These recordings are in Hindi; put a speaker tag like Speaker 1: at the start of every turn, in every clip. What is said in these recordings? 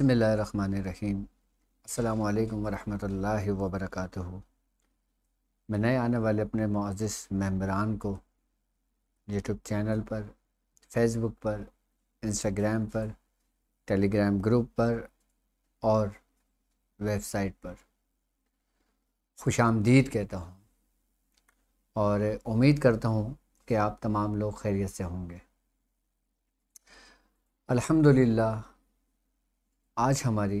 Speaker 1: बसमीम अल्लाम वरहमल वबरक मैं नए आने वाले अपने मुआज़ मम्बरान को यूट्यूब चैनल पर फेसबुक पर इंस्टाग्राम पर टेलीग्राम ग्रुप पर और वेबसाइट पर खुश आमदीद कहता हूँ और उम्मीद करता हूँ कि आप तमाम लोग खैरियत से होंगे अल्हम्दुलिल्लाह आज हमारी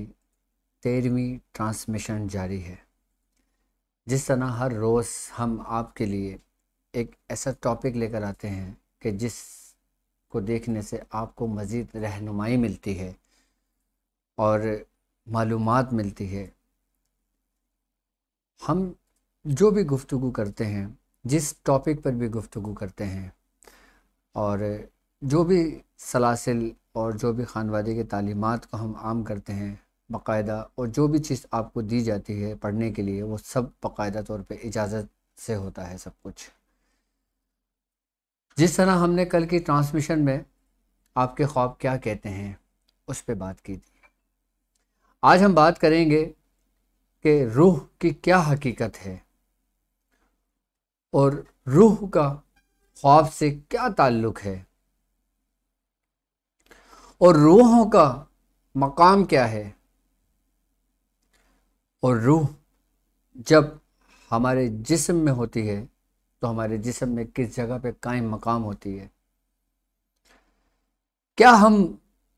Speaker 1: तेरहवीं ट्रांसमिशन जारी है जिस तरह हर रोज़ हम आपके लिए एक ऐसा टॉपिक लेकर आते हैं कि जिस को देखने से आपको मज़ीद रहनुमाई मिलती है और मालूम मिलती है हम जो भी गुफ्तु करते हैं जिस टॉपिक पर भी गुफ्तु करते हैं और जो भी सलासिल और जो भी खानवादे के तालीमत को हम आम करते हैं बाकायदा और जो भी चीज़ आपको दी जाती है पढ़ने के लिए वो सब बाकायदा तौर पे इजाज़त से होता है सब कुछ जिस तरह हमने कल की ट्रांसमिशन में आपके ख्वाब क्या कहते हैं उस पर बात की थी आज हम बात करेंगे कि रूह की क्या हकीकत है और रूह का ख्वाब से क्या ताल्लुक़ है और रूहों का मकाम क्या है और रूह जब हमारे जिस्म में होती है तो हमारे जिस्म में किस जगह पे कायम मकाम होती है क्या हम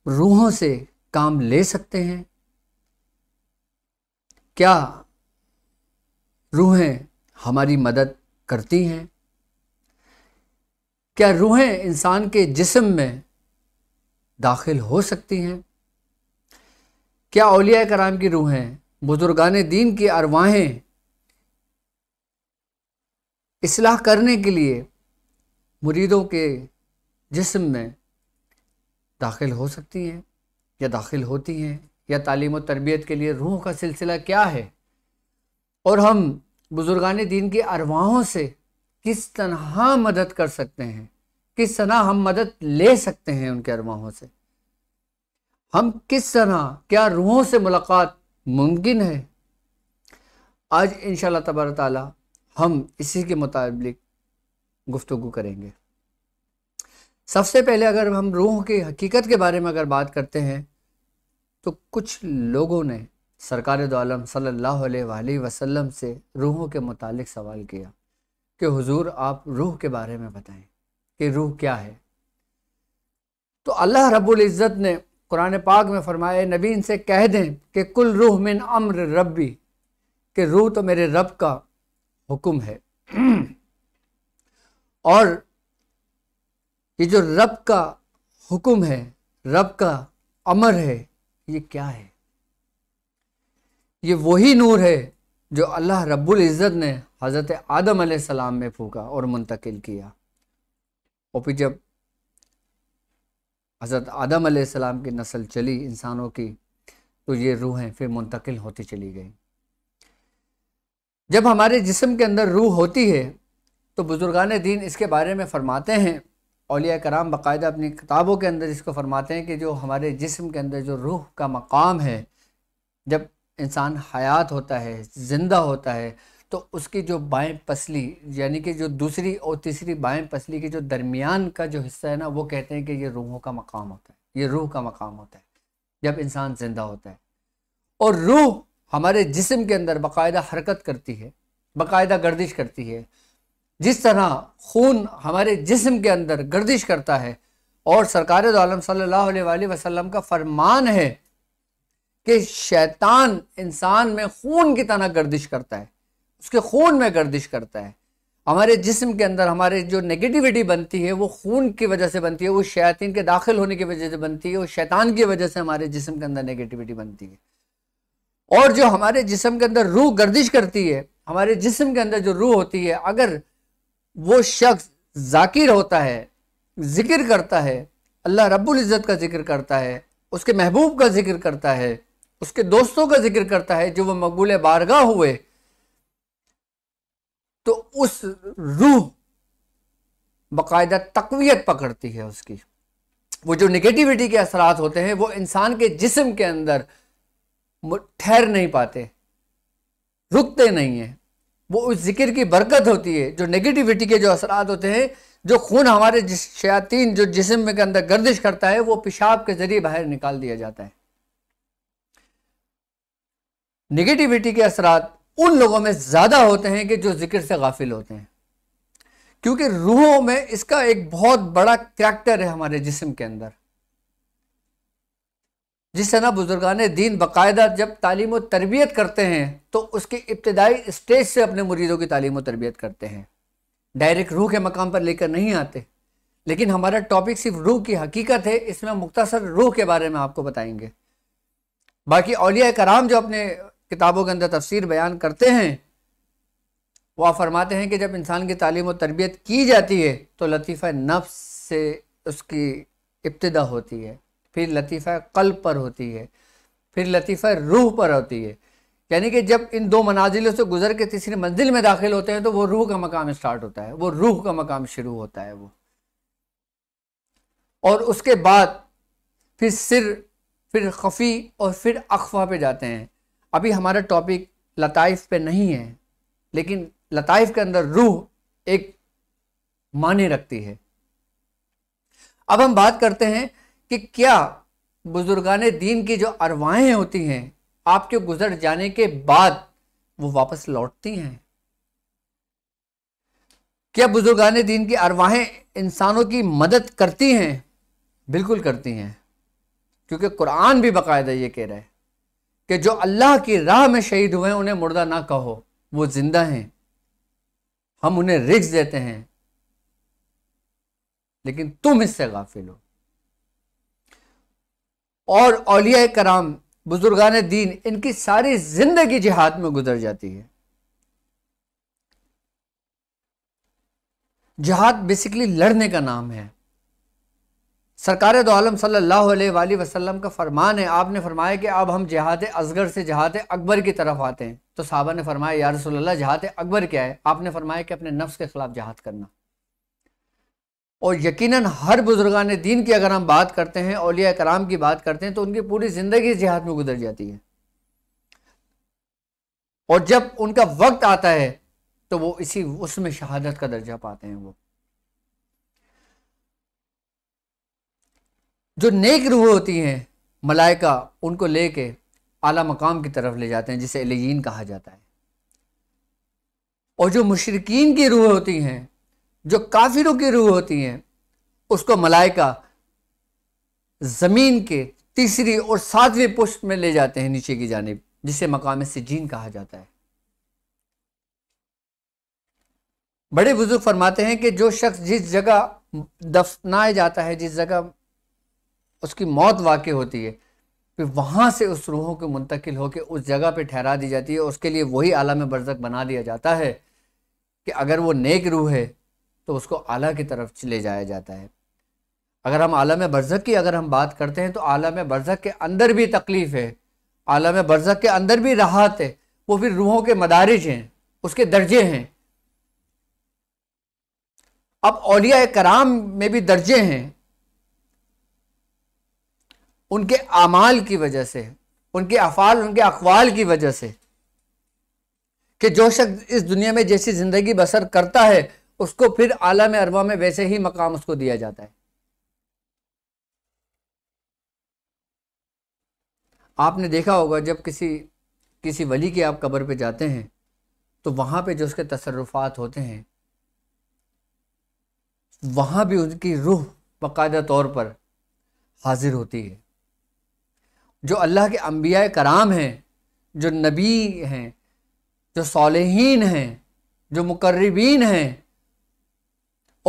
Speaker 1: रूहों से काम ले सकते हैं क्या रूहें हमारी मदद करती हैं क्या रूहें इंसान के जिस्म में दाखिल हो सकती हैं क्या अलिया कराम की रूहें बुजुर्गान दीन की अरवाहें इसलाह करने के लिए मुरीदों के जिस्म में दाखिल हो सकती हैं या दाखिल होती हैं या तालीम और तरबियत के लिए रूह का सिलसिला क्या है और हम बुज़ुर्गान दीन की अरवाहों से किस तरह मदद कर सकते हैं किस तरह हम मदद ले सकते हैं उनके अरमाहों से हम किस तरह क्या रूहों से मुलाकात मुमकिन है आज इन तबार हम इसी के मुताबिक गुफ्तु करेंगे सबसे पहले अगर हम रूह की हकीकत के बारे में अगर बात करते हैं तो कुछ लोगों ने सरकार दोम सल्ला वसलम से रूहों के मुतालिक सवाल किया कि हुजूर आप रूह के बारे में बताएं कि रूह क्या है तो अल्लाह रब्बुल इज़्ज़त ने कुरान पाक में फरमाया नबी इनसे कह दें कि कुल रूह मिन अम्र रब्बी कि रूह तो मेरे रब का हुक्म है और ये जो रब का हुक्म है रब का अमर है ये क्या है ये वही नूर है जो अल्लाह रब्बुल इज़्ज़त ने हज़रत आदम सलाम में फूका और मुंतकिल किया और फिर जब हज़रत आदम सलाम की नस्ल चली इंसानों की तो ये रूहें फिर मुंतकिल होती चली गई जब हमारे जिस्म के अंदर रूह होती है तो बुज़ुर्गान दीन इसके बारे में फ़रमाते हैं अलिया कराम बाकायदा अपनी किताबों के अंदर इसको फरमाते हैं कि जो हमारे जिस्म के अंदर जो रूह का मकाम है जब इंसान हयात होता है ज़िंदा होता है तो उसकी जो बाएं पसली यानी कि जो दूसरी और तीसरी बाएं पसली के जो दरमियान का जो हिस्सा है ना वो कहते हैं कि ये रूहों का मकाम होता है ये रूह का मकाम होता है जब इंसान ज़िंदा होता है और रूह हमारे जिस्म के अंदर बाकायदा हरकत करती है बाकायदा गर्दिश करती है जिस तरह खून हमारे जिस्म के अंदर गर्दिश करता है और सरकार आलम सल्लल्लाहु वसल्लम का फरमान है कि शैतान इंसान में खून की तरह गर्दिश करता है उसके खून में गर्दिश करता है हमारे जिस्म के अंदर हमारे जो नेगेटिविटी बनती है वो खून की वजह से बनती है वो शैतान के दाखिल होने की वजह से बनती है वो शैतान की वजह से हमारे जिस्म के अंदर नेगेटिविटी बनती है और जो हमारे जिस्म के अंदर रूह गर्दिश करती है हमारे जिस्म के अंदर जो रूह होती है अगर वो शख्स जाकिर होता है जिक्र करता है अल्लाह रब्बुल इज़्ज़त का जिक्र करता है उसके महबूब का जिक्र करता है उसके दोस्तों का जिक्र करता है जो वो मकबूल बारगाह हुए तो उस रूह बाकायदा तकवीत पकड़ती है उसकी वो जो निगेटिविटी के असरात होते हैं वो इंसान के जिस्म के अंदर ठहर नहीं पाते रुकते नहीं हैं वो उस जिक्र की बरकत होती है जो नेगेटिविटी के जो असरात होते हैं जो खून हमारे जिस शयातीन जो जिसम के अंदर गर्दिश करता है वो पेशाब के ज़रिए बाहर निकाल दिया जाता है नेगेटिविटी के असरात उन लोगों में ज़्यादा होते हैं कि जो जिक्र से गाफिल होते हैं क्योंकि रूहों में इसका एक बहुत बड़ा कैरेक्टर है हमारे जिस्म के अंदर जिस तरह बुजुर्गान दीन बाकायदा जब तालीम तरबियत करते हैं तो उसकी इब्तदाई स्टेज से अपने मुरीदों की तालीम तरबियत करते हैं डायरेक्ट रूह के मकाम पर लेकर नहीं आते लेकिन हमारा टॉपिक सिर्फ रूह की हकीकत है इसमें मुख्तसर रूह के बारे में आपको बताएंगे बाकी अलिया कराम जो अपने किताबों के अंदर तफसीर बयान करते हैं वह फरमाते हैं कि जब इंसान की तालीम और तरबियत की जाती है तो लतीफ़ा नफ्स से उसकी इब्तदा होती है फिर लतीफ़ा कल्ब पर होती है फिर लतीफ़ा रूह पर होती है यानी कि जब इन दो मनाजिलों से गुजर के तीसरी मंजिल में दाखिल होते हैं तो वो रूह का मकाम स्टार्ट होता है वो रूह का मकाम शुरू होता है वो और उसके बाद फिर सिर फिर खफी और फिर अखवा पे जाते हैं अभी हमारा टॉपिक लताइफ पे नहीं है लेकिन लताइफ के अंदर रूह एक माने रखती है अब हम बात करते हैं कि क्या बुजुर्गान दीन की जो अरवाहें होती हैं आपके गुजर जाने के बाद वो वापस लौटती हैं क्या बुजुर्गान दीन की अरवाहें इंसानों की मदद करती हैं बिल्कुल करती हैं क्योंकि कुरान भी बाकायदा ये कह रहा है कि जो अल्लाह की राह में शहीद हुए उन्हें मुर्दा ना कहो वो जिंदा हैं हम उन्हें रिक्स देते हैं लेकिन तुम इससे गाफिल हो और अलिया कराम बुजुर्गान दीन इनकी सारी जिंदगी जिहाद में गुजर जाती है जिहाद बेसिकली लड़ने का नाम है सरकार दो आलम सल्ला वसलम का फरमान है आपने फरमाया कि अब हम जहाद असगर से जहाद अकबर की तरफ आते हैं तो साहबा ने फरमाया या रसोल्ला जहाद अकबर क्या है आपने फरमाया कि अपने नफ्स के ख़िलाफ़ जहाद करना और यकीनन हर बुजुर्गान दीन की अगर हम बात करते हैं अलिया कराम की बात करते हैं तो उनकी पूरी ज़िंदगी जिहाद में गुजर जाती है और जब उनका वक्त आता है तो वो इसी उसमें शहादत का दर्जा पाते हैं वो जो नेक रूह होती हैं मलाइका उनको लेके आला मकाम की तरफ ले जाते हैं जिसे एलियन कहा जाता है और जो मुशरकिन की रूह होती हैं जो काफिरों की रूह होती हैं उसको मलाइका ज़मीन के तीसरी और सातवीं पुष्ट में ले जाते हैं नीचे की जानब जिसे मकाम सिजीन कहा जाता है बड़े बुजुर्ग फरमाते हैं कि जो शख्स जिस जगह दफनाया जाता है जिस जगह उसकी मौत वाकई होती है फिर वहाँ से उस रूहों को मुंतकिल होकर उस जगह पर ठहरा दी जाती है उसके लिए वही आलम बरजक बना दिया जाता है कि अगर वो नेक रूह है तो उसको आला की तरफ ले जाया जाता है अगर हम आलम बरजक की अगर हम बात करते हैं तो आलम बरजक के अंदर भी तकलीफ़ है आलम बरजक के अंदर भी राहत है वो फिर रूहों के मदारज हैं उसके दर्जे हैं अब अलिया कराम में भी दर्जे हैं उनके अमाल की वजह से उनके अफ़ाल उनके अकवाल की वजह से कि जो शख्स इस दुनिया में जैसी ज़िंदगी बसर करता है उसको फिर आलम अरवा में वैसे ही मकाम उसको दिया जाता है आपने देखा होगा जब किसी किसी वली के आप कब्र पे जाते हैं तो वहाँ पे जो उसके तसरफात होते हैं वहाँ भी उनकी रूह बाकायदा तौर पर हाजिर होती है जो अल्लाह के अम्बिया कराम हैं जो नबी हैं जो सालहीन हैं जो मुकर्रबीन हैं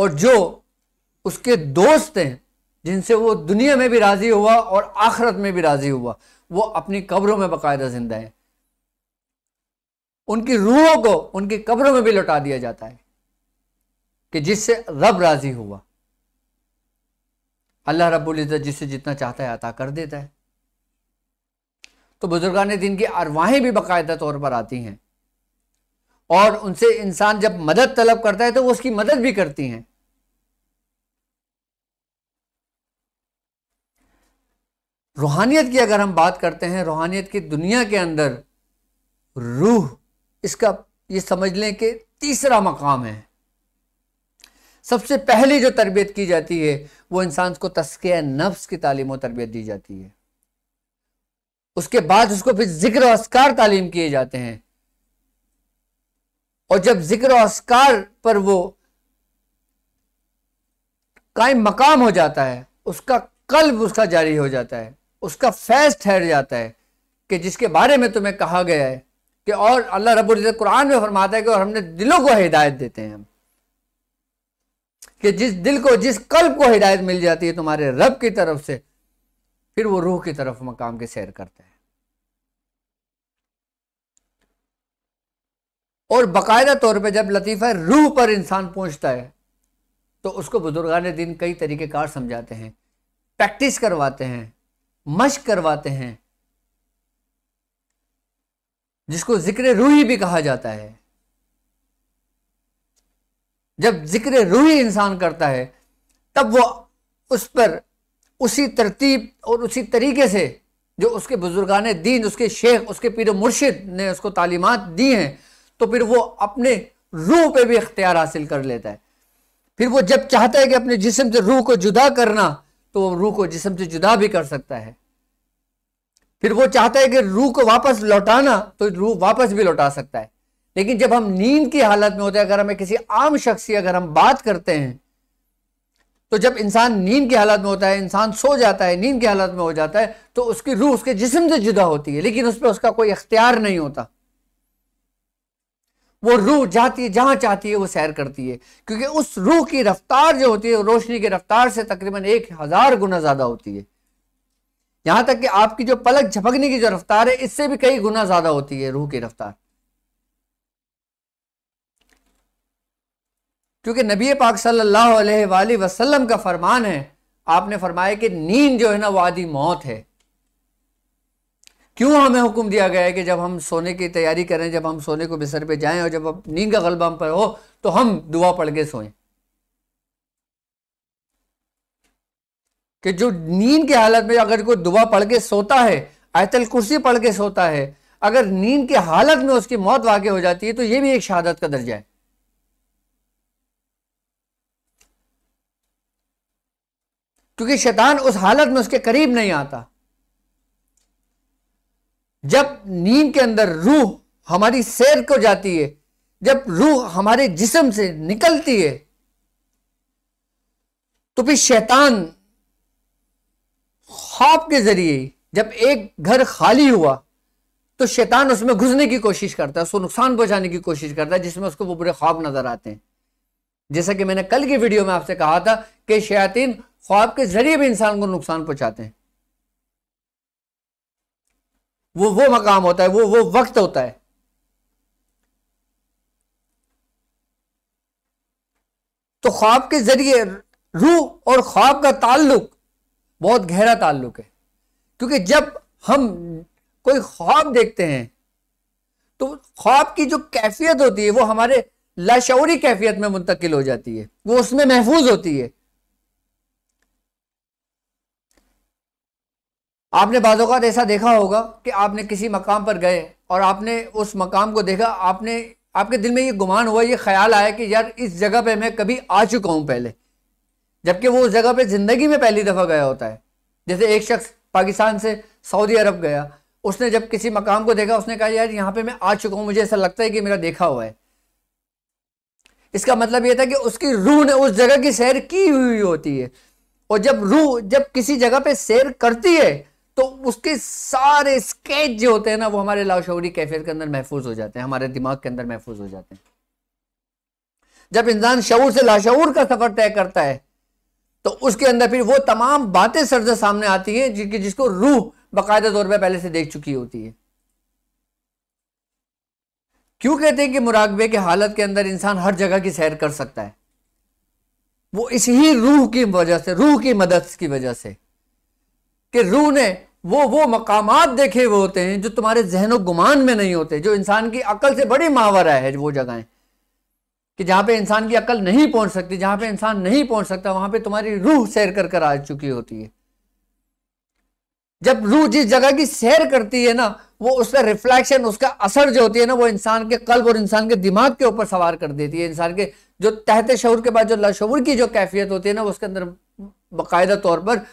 Speaker 1: और जो उसके दोस्त हैं जिनसे वो दुनिया में भी राज़ी हुआ और आखरत में भी राज़ी हुआ वो अपनी कब्रों में बाकायदा ज़िंदा है उनकी रूहों को उनकी कब्रों में भी लौटा दिया जाता है कि जिससे रब राज़ी हुआ अल्लाह रब्बुल इज़्ज़त जिससे जितना चाहता है अता कर देता है तो बुजुर्गान दिन की अरवाहें भी बाकायदा तौर पर आती हैं और उनसे इंसान जब मदद तलब करता है तो वो उसकी मदद भी करती हैं रूहानियत की अगर हम बात करते हैं रूहानियत की दुनिया के अंदर रूह इसका ये समझ लें कि तीसरा मकाम है सबसे पहली जो तरबियत की जाती है वो इंसान को तस्के नफ्स की तालीम व तरबियत दी जाती है उसके बाद उसको फिर जिक्र अस्कार तालीम किए जाते हैं और जब जिक्र अस्कार पर वो कायम मकाम हो जाता है उसका कल्ब उसका जारी हो जाता है उसका फैज ठहर जाता है कि जिसके बारे में तुम्हें कहा गया है कि और अल्लाह रब कुरान में फरमाता है कि और हमने दिलों को हिदायत देते हैं कि जिस दिल को जिस कल्ब को हिदायत मिल जाती है तुम्हारे रब की तरफ से फिर वो रूह की तरफ मकाम की सैर करता है और बाकायदा तौर पर जब लतीफ़ा रूह पर इंसान पहुंचता है तो उसको बुजुर्गान दिन कई तरीक़ेकार समझाते हैं प्रैक्टिस करवाते हैं मश्क करवाते हैं जिसको ज़िक्र रूही भी कहा जाता है जब ज़िक्र रूही इंसान करता है तब वो उस पर उसी तरतीब और उसी तरीके से जो उसके बुज़ुर्गान दीन उसके शेख उसके पीर मुर्शिद ने उसको तालीमत दी हैं तो फिर वो अपने रूह पे भी इख्तियार हासिल कर लेता है फिर वो जब चाहता है कि अपने जिसम से रूह को जुदा करना तो वो रूह को जिसम से जुदा भी कर सकता है फिर वो चाहता है कि रूह को वापस लौटाना तो रूह वापस भी लौटा सकता है लेकिन जब हम नींद की हालत में होते हैं अगर हमें किसी आम शख्स की अगर हम बात करते हैं तो जब इंसान नींद की हालत में होता है इंसान सो जाता है नींद की हालत में हो जाता है तो उसकी रूह उसके जिसम से जुदा होती है लेकिन उस पर उसका कोई इख्तियार नहीं होता वो रूह जाती है जहां चाहती है वो सैर करती है क्योंकि उस रूह की रफ्तार जो होती है रोशनी की रफ्तार से तकरीबन एक हज़ार गुना ज़्यादा होती है यहां तक कि आपकी जो पलक झपकने की जो रफ्तार है इससे भी कई गुना ज़्यादा होती है रूह की रफ्तार क्योंकि नबी पाक सल्लल्लाहु अलैहि वसल्लम का फरमान है आपने फरमाया कि नींद जो है ना वो आधी मौत है क्यों हमें हुक्म दिया गया है कि जब हम सोने की तैयारी करें जब हम सोने को बिस्तर पे जाएं और जब नींद का गलबा हम पर हो तो हम दुआ पढ़ के सोएं कि जो नींद की हालत में अगर कोई दुआ पढ़ के सोता है आयतल कुर्सी पढ़ के सोता है अगर नींद की हालत में उसकी मौत वाकई हो जाती है तो यह भी एक शहादत का दर्जा है क्योंकि शैतान उस हालत में उसके करीब नहीं आता जब नींद के अंदर रूह हमारी सैर को जाती है जब रूह हमारे जिसम से निकलती है तो फिर शैतान खाब के जरिए जब एक घर खाली हुआ तो शैतान उसमें घुसने की कोशिश करता है उसको नुकसान पहुंचाने की कोशिश करता है जिसमें उसको वो बुरे ख्वाब नजर आते हैं जैसा कि मैंने कल की वीडियो में आपसे कहा था कि शयातीन ख्वाब के जरिए भी इंसान को नुकसान पहुंचाते हैं वो वो मकाम होता है वो वो वक्त होता है तो ख्वाब के जरिए रूह और ख्वाब का ताल्लुक बहुत गहरा ताल्लुक है क्योंकि जब हम कोई ख्वाब देखते हैं तो ख्वाब की जो कैफियत होती है वो हमारे लाशौरी कैफियत में मुंतकिल हो जाती है वो उसमें महफूज होती है आपने बाद ऐसा देखा होगा कि आपने किसी मकाम पर गए और आपने उस मकाम को देखा आपने आपके दिल में ये गुमान हुआ ये ख्याल आया कि यार इस जगह पे मैं कभी आ चुका हूँ पहले जबकि वो उस जगह पे ज़िंदगी में पहली दफ़ा गया होता है जैसे एक शख्स पाकिस्तान से सऊदी अरब गया उसने जब किसी मकाम को देखा उसने कहा यार यहाँ पर मैं आ चुका हूँ मुझे ऐसा लगता है कि मेरा देखा हुआ है इसका मतलब यह था कि उसकी रूह ने उस जगह की सैर की हुई होती है और जब रूह जब किसी जगह पे सैर करती है तो उसके सारे स्केच जो होते हैं ना वो हमारे लाशौरी कैफियत के अंदर महफूज हो जाते हैं हमारे दिमाग के अंदर महफूज हो जाते हैं जब इंसान शऊर से लाशौर का सफर तय करता है तो उसके अंदर फिर वो तमाम बातें सरजद सामने आती हैं जिनकी जिसको रूह बाकायदा तौर पर पहले से देख चुकी होती है क्यों कहते हैं कि मुराकबे के हालत के अंदर इंसान हर जगह की सैर कर सकता है वो इस ही रूह की वजह से रूह की मदद की वजह से कि रूह ने वो वो मकामात देखे हुए होते हैं जो तुम्हारे जहन गुमान में नहीं होते जो इंसान की अकल से बड़ी महावरा है वो जगहें कि जहां पे इंसान की अकल नहीं पहुंच सकती जहां पे इंसान नहीं पहुंच सकता वहां पे तुम्हारी रूह सैर कर कर आ चुकी होती है जब रूह जिस जगह की सैर करती है ना वो उसका रिफ्लेक्शन उसका असर जो होती है ना वो इंसान के कल्ब और इंसान के दिमाग के ऊपर सवार कर देती है इंसान के जो तहत शहर के बाद जो लाशूर की जो कैफियत होती है ना उसके अंदर बाकायदा तौर पर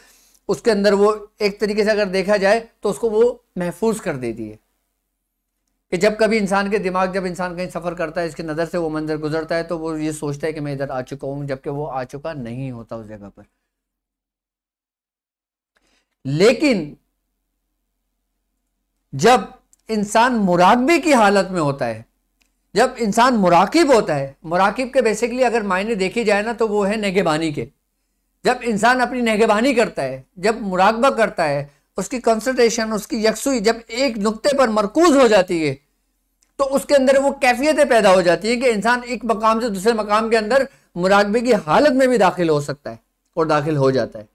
Speaker 1: उसके अंदर वो एक तरीके से अगर देखा जाए तो उसको वो महफूज कर देती है कि जब कभी इंसान के दिमाग जब इंसान कहीं सफ़र करता है इसकी नज़र से वो मंजर गुजरता है तो वो ये सोचता है कि मैं इधर आ चुका हूँ जबकि वो आ चुका नहीं होता उस जगह पर लेकिन जब इंसान मुराकबे की हालत में होता है जब इंसान मुराकिब होता है मुराकिब के बेसिकली अगर मायने देखी जाए ना तो वो है नेगेबानी के जब इंसान अपनी निगहबानी करता है जब मुराकबा करता है उसकी कंसंट्रेशन उसकी यकसुई जब एक नुक्ते पर मरकूज हो जाती है तो उसके अंदर वो कैफियतें पैदा हो जाती हैं कि इंसान एक मकाम से दूसरे मकाम के अंदर मुराकबे की हालत में भी दाखिल हो सकता है और दाखिल हो जाता है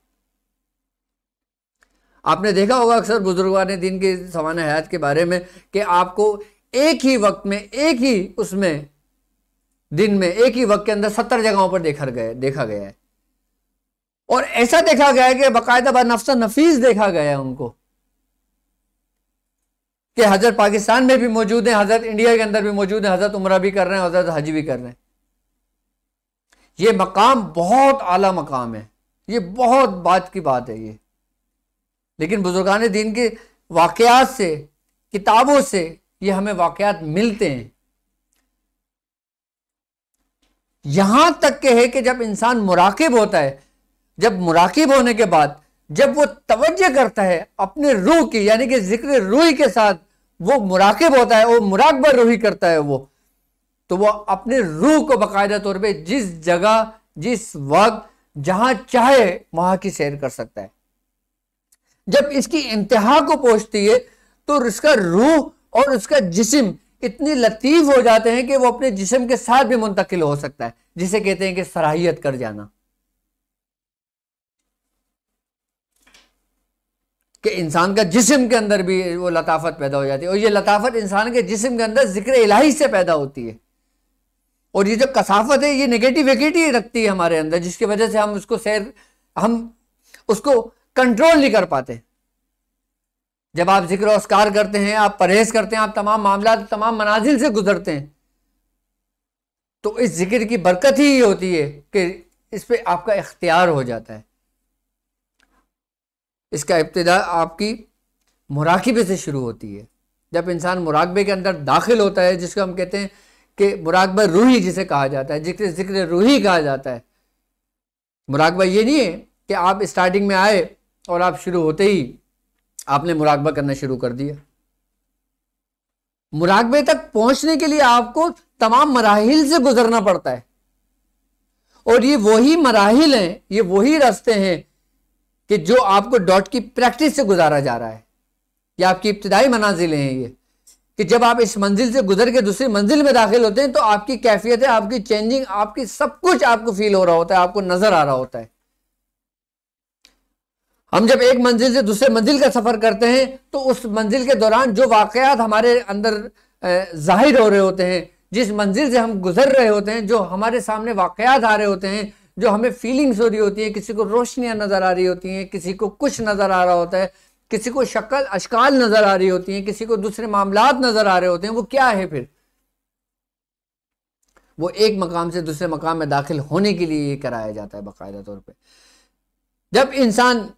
Speaker 1: आपने देखा होगा अक्सर बुजुर्गान ने दिन के समान हयात के बारे में कि आपको एक ही वक्त में एक ही उसमें दिन में एक ही वक्त के अंदर सत्तर जगहों पर देखा गया देखा गया है और ऐसा देखा गया है कि बाकायदा नफसा नफीस देखा गया है उनको कि हजरत पाकिस्तान में भी मौजूद है हजरत इंडिया के अंदर भी मौजूद है हजरत उम्र भी कर रहे हैं हजरत हज भी कर रहे हैं ये मकाम बहुत आला मकाम है ये बहुत बात की बात है ये लेकिन बुजुर्गान दीन के वाकयात से किताबों से ये हमें वाकयात मिलते हैं यहां तक के है कि जब इंसान मुराकिब होता है जब मुराकिब होने के बाद जब वो तवज्जो करता है अपने रूह की यानी कि जिक्र रूही के साथ वो मुराकिब होता है वो मुराकबा रूही करता है वो तो वो अपने रूह को बाकायदा तौर पे जिस जगह जिस वक्त जहां चाहे वहां की सैर कर सकता है जब इसकी इंतहा को पहुंचती है तो उसका रूह और उसका जिस्म इतने लतीफ हो जाते हैं कि वो अपने जिस्म के साथ भी मुंतकिल हो सकता है जिसे कहते हैं कि सराहियत कर जाना कि इंसान का जिस्म के अंदर भी वो लताफत पैदा हो जाती है और ये लताफत इंसान के जिस्म के अंदर जिक्र इलाही से पैदा होती है और ये जो कसाफत है ये नेगेटिव वेगेटिव रखती है हमारे अंदर जिसकी वजह से हम उसको सैर हम उसको कंट्रोल नहीं कर पाते जब आप जिक्र उसकार करते हैं आप परहेज करते हैं आप तमाम मामला तमाम मनाजिल से गुजरते हैं तो इस जिक्र की बरकत ही होती है कि इस पर आपका इख्तियार हो जाता है इसका इब्तदा आपकी मुराकबे से शुरू होती है जब इंसान मुराकबे के अंदर दाखिल होता है जिसको हम कहते हैं कि मुराकबा रूही जिसे कहा जाता है जिक्र जिक्र रूही कहा जाता है मुराकबा ये नहीं है कि आप स्टार्टिंग में आए और आप शुरू होते ही आपने मुराकबा करना शुरू कर दिया मुराकबे तक पहुंचने के लिए आपको तमाम मराहल से गुजरना पड़ता है और ये वही मराहल हैं ये वही रास्ते हैं कि जो आपको डॉट की प्रैक्टिस से गुजारा जा रहा है ये आपकी इब्तदाई मनाजिल हैं ये कि जब आप इस मंजिल से गुजर के दूसरी मंजिल में दाखिल होते हैं तो आपकी कैफियत है आपकी चेंजिंग आपकी सब कुछ आपको फील हो रहा होता है आपको नजर आ रहा होता है हम जब एक मंजिल से दूसरे मंजिल का सफर करते हैं तो उस मंजिल के दौरान जो वाकयात हमारे अंदर जाहिर हो रहे होते हैं जिस मंजिल से हम गुजर रहे होते हैं जो हमारे सामने वाकयात आ रहे होते हैं जो हमें फीलिंग्स हो रही होती है किसी को रोशनियाँ नज़र आ रही होती हैं किसी को कुछ नज़र आ रहा होता है किसी को शक्ल अशकाल नज़र आ रही होती हैं किसी को दूसरे मामला नज़र आ रहे होते हैं वो क्या है फिर वो एक मकाम से दूसरे मकाम में दाखिल होने के लिए ये कराया जाता है बाकायदा तौर पर जब इंसान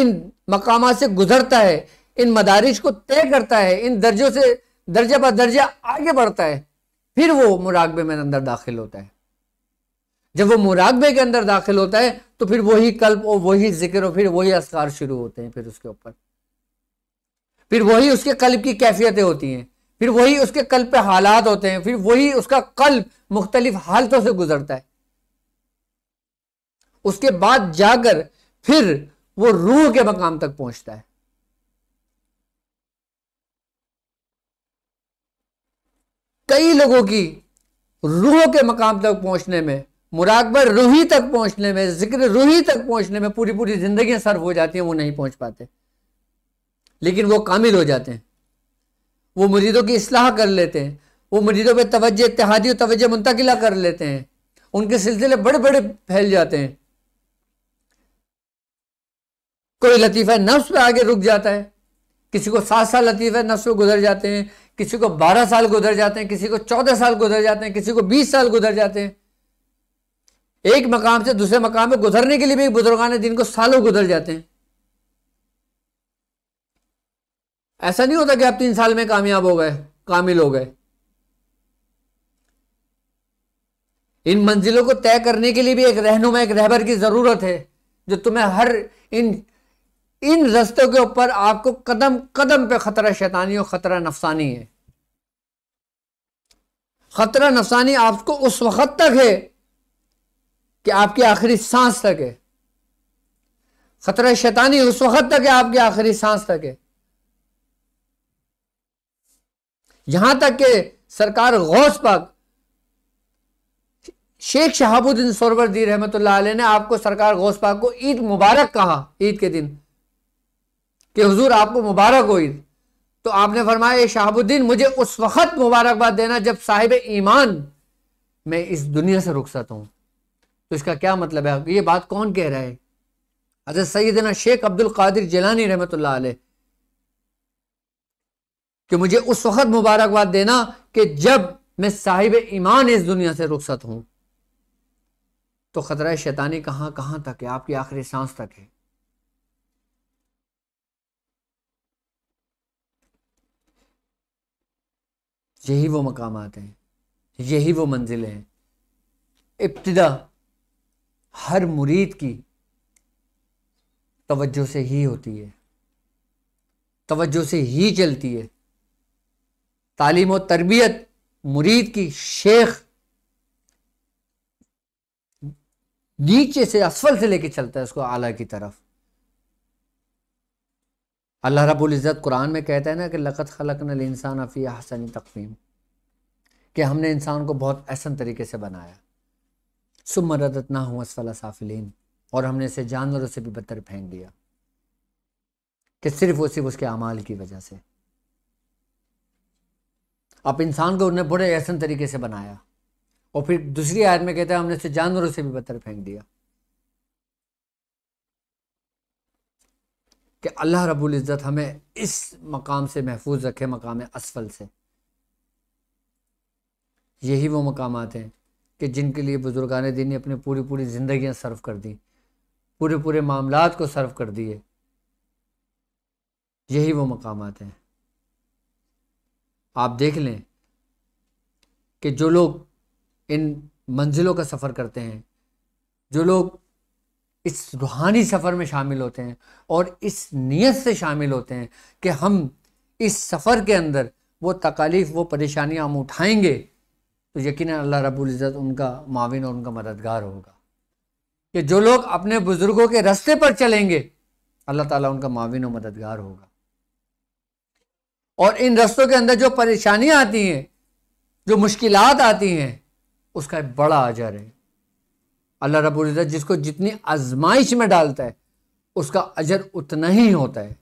Speaker 1: इन मकाम से गुजरता है इन मदारिश को तय करता है इन दर्जों से दर्जा ब दर्जा आगे बढ़ता है फिर वो मुराकबे में अंदर दाखिल होता है जब वो मुराकबे के अंदर दाखिल होता है तो फिर वही कल्प और वही जिक्र और फिर वही असकार शुरू होते हैं फिर उसके ऊपर फिर वही उसके कल्प की कैफियतें होती हैं फिर वही उसके कल्प पे हालात होते हैं फिर वही उसका कल्प मुख्तलिफ हालतों से गुजरता है उसके बाद जाकर फिर वो रूह के मकाम तक पहुंचता है कई लोगों की रूह के मकाम तक पहुंचने में मुराकबर रूही तक पहुंचने में जिक्र रूही तक पहुंचने में पूरी पूरी जिंदगी सर्व हो जाती हैं वो नहीं पहुंच पाते लेकिन वो कामिल हो जाते हैं वो मुरीदों की असलाह कर लेते हैं वो मुरीदों पर तवज्जह इतिहादी और तवज्जह मुंतकिला कर लेते हैं उनके सिलसिले बड़े बड़े फैल जाते हैं कोई लतीफ़ा नफ्स पे आगे रुक जाता है किसी को सात साल लतीफ़ा नफ्स पे गुजर जाते हैं किसी को बारह साल गुजर जाते हैं किसी को चौदह साल गुजर जाते हैं किसी को बीस साल गुजर जाते हैं एक मकाम से दूसरे मकाम में गुजरने के लिए भी बुजुर्गान दिन को सालों गुजर जाते हैं ऐसा नहीं होता कि आप तीन साल में कामयाब हो गए कामिल हो गए इन मंजिलों को तय करने के लिए भी एक रहनुमा एक रहबर की जरूरत है जो तुम्हें हर इन इन रस्तों के ऊपर आपको कदम कदम पे खतरा शैतानी और खतरा नफसानी है खतरा नफसानी आपको उस वक्त तक है कि आपकी आखिरी सांस तक है खतरा शैतानी उस वक्त तक है आपकी आखिरी सांस तक है यहां तक के सरकार गौस पाक शेख शहाबुद्दीन सोरबरदी रहमत ने आपको सरकार गौस पाक को ईद मुबारक कहा ईद के दिन कि हुजूर आपको मुबारक हो ईद तो आपने फरमाया शहाबुद्दीन मुझे उस वक्त मुबारकबाद देना जब साहिब ईमान मैं इस दुनिया से रुखसत हूं तो इसका क्या मतलब है ये बात कौन कह रहा है हजरत सैदना शेख अब्दुल कादिर जलानी रहमत कि मुझे उस वक्त मुबारकबाद देना कि जब मैं साहिब ईमान इस दुनिया से रुखसत हूं तो खतरा शैतानी कहां कहां तक है आपकी आखिरी सांस तक है यही वो मकाम हैं यही वो मंजिलें हैं इब्तदा हर मुरीद की तवज्जो से ही होती है तवज्जो से ही चलती है तालीम और तरबियत मुरीद की शेख नीचे से असफल से लेके चलता है उसको आला की तरफ अल्लाह रब्बुल इज़्ज़त कुरान में कहता है ना कि लकत खलक नल इंसान अफ़ी हसन कि हमने इंसान को बहुत अहसन तरीके से बनाया सुमरदत रदत ना हुआ साफिलीन और हमने इसे जानवरों से भी बदतर फेंक दिया कि सिर्फ और सिर्फ उसके अमाल की वजह से अब इंसान को उन्हें बड़े ऐसा तरीके से बनाया और फिर दूसरी आयत में कहता है हमने इसे जानवरों से भी बदतर फेंक दिया कि अल्लाह रबुल इज़्ज़त हमें इस मकाम से महफूज रखे मकाम असफल से यही वो मकाम हैं कि जिनके लिए बुज़ुर्गान दिन ने अपनी पूरी पूरी ज़िंदियाँ सर्व कर दी पूरे पूरे मामला को सर्व कर दिए यही वो मकाम हैं आप देख लें कि जो लोग इन मंजिलों का सफ़र करते हैं जो लोग इस रूहानी सफ़र में शामिल होते हैं और इस नीयत से शामिल होते हैं कि हम इस सफ़र के अंदर वो तकालीफ़ वो परेशानियाँ हम उठाएंगे तो यकीन अल्लाह रबुल्ज़त उनका माविन और उनका मददगार होगा कि जो लोग अपने बुज़ुर्गों के रास्ते पर चलेंगे अल्लाह ताला उनका माविन और मददगार होगा और इन रस्तों के अंदर जो परेशानियाँ आती हैं जो मुश्किल आती हैं उसका एक बड़ा अजर है अल्लाह रबुल्ज़त जिसको जितनी आजमाइश में डालता है उसका अजर उतना ही होता है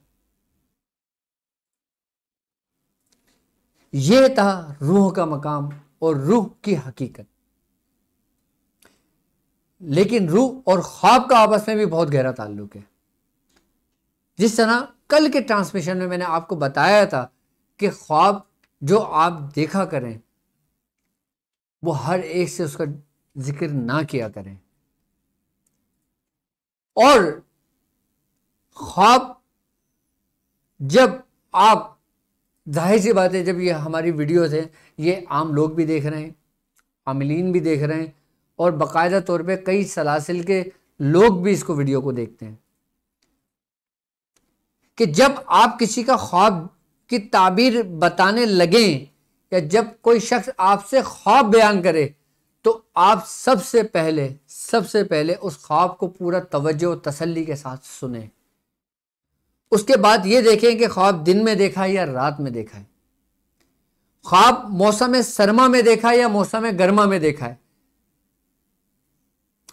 Speaker 1: ये था रूह का मकाम और रूह की हकीकत लेकिन रूह और ख्वाब का आपस में भी बहुत गहरा ताल्लुक है जिस तरह कल के ट्रांसमिशन में मैंने आपको बताया था कि ख्वाब जो आप देखा करें वो हर एक से उसका जिक्र ना किया करें और ख्वाब जब आप जाहिर सी बात है जब ये हमारी वीडियोज़ हैं ये आम लोग भी देख रहे हैं आमलीन भी देख रहे हैं और बाकायदा तौर पे कई सलासिल के लोग भी इसको वीडियो को देखते हैं कि जब आप किसी का ख्वाब की ताबीर बताने लगें या जब कोई शख्स आपसे ख्वाब बयान करे तो आप सबसे पहले सबसे पहले उस ख्वाब को पूरा तवज्जो तसल्ली के साथ सुने उसके बाद ये देखें कि ख्वाब दिन में देखा है या रात में देखा है ख्वाब मौसम सरमा में देखा है या मौसम गर्मा में देखा है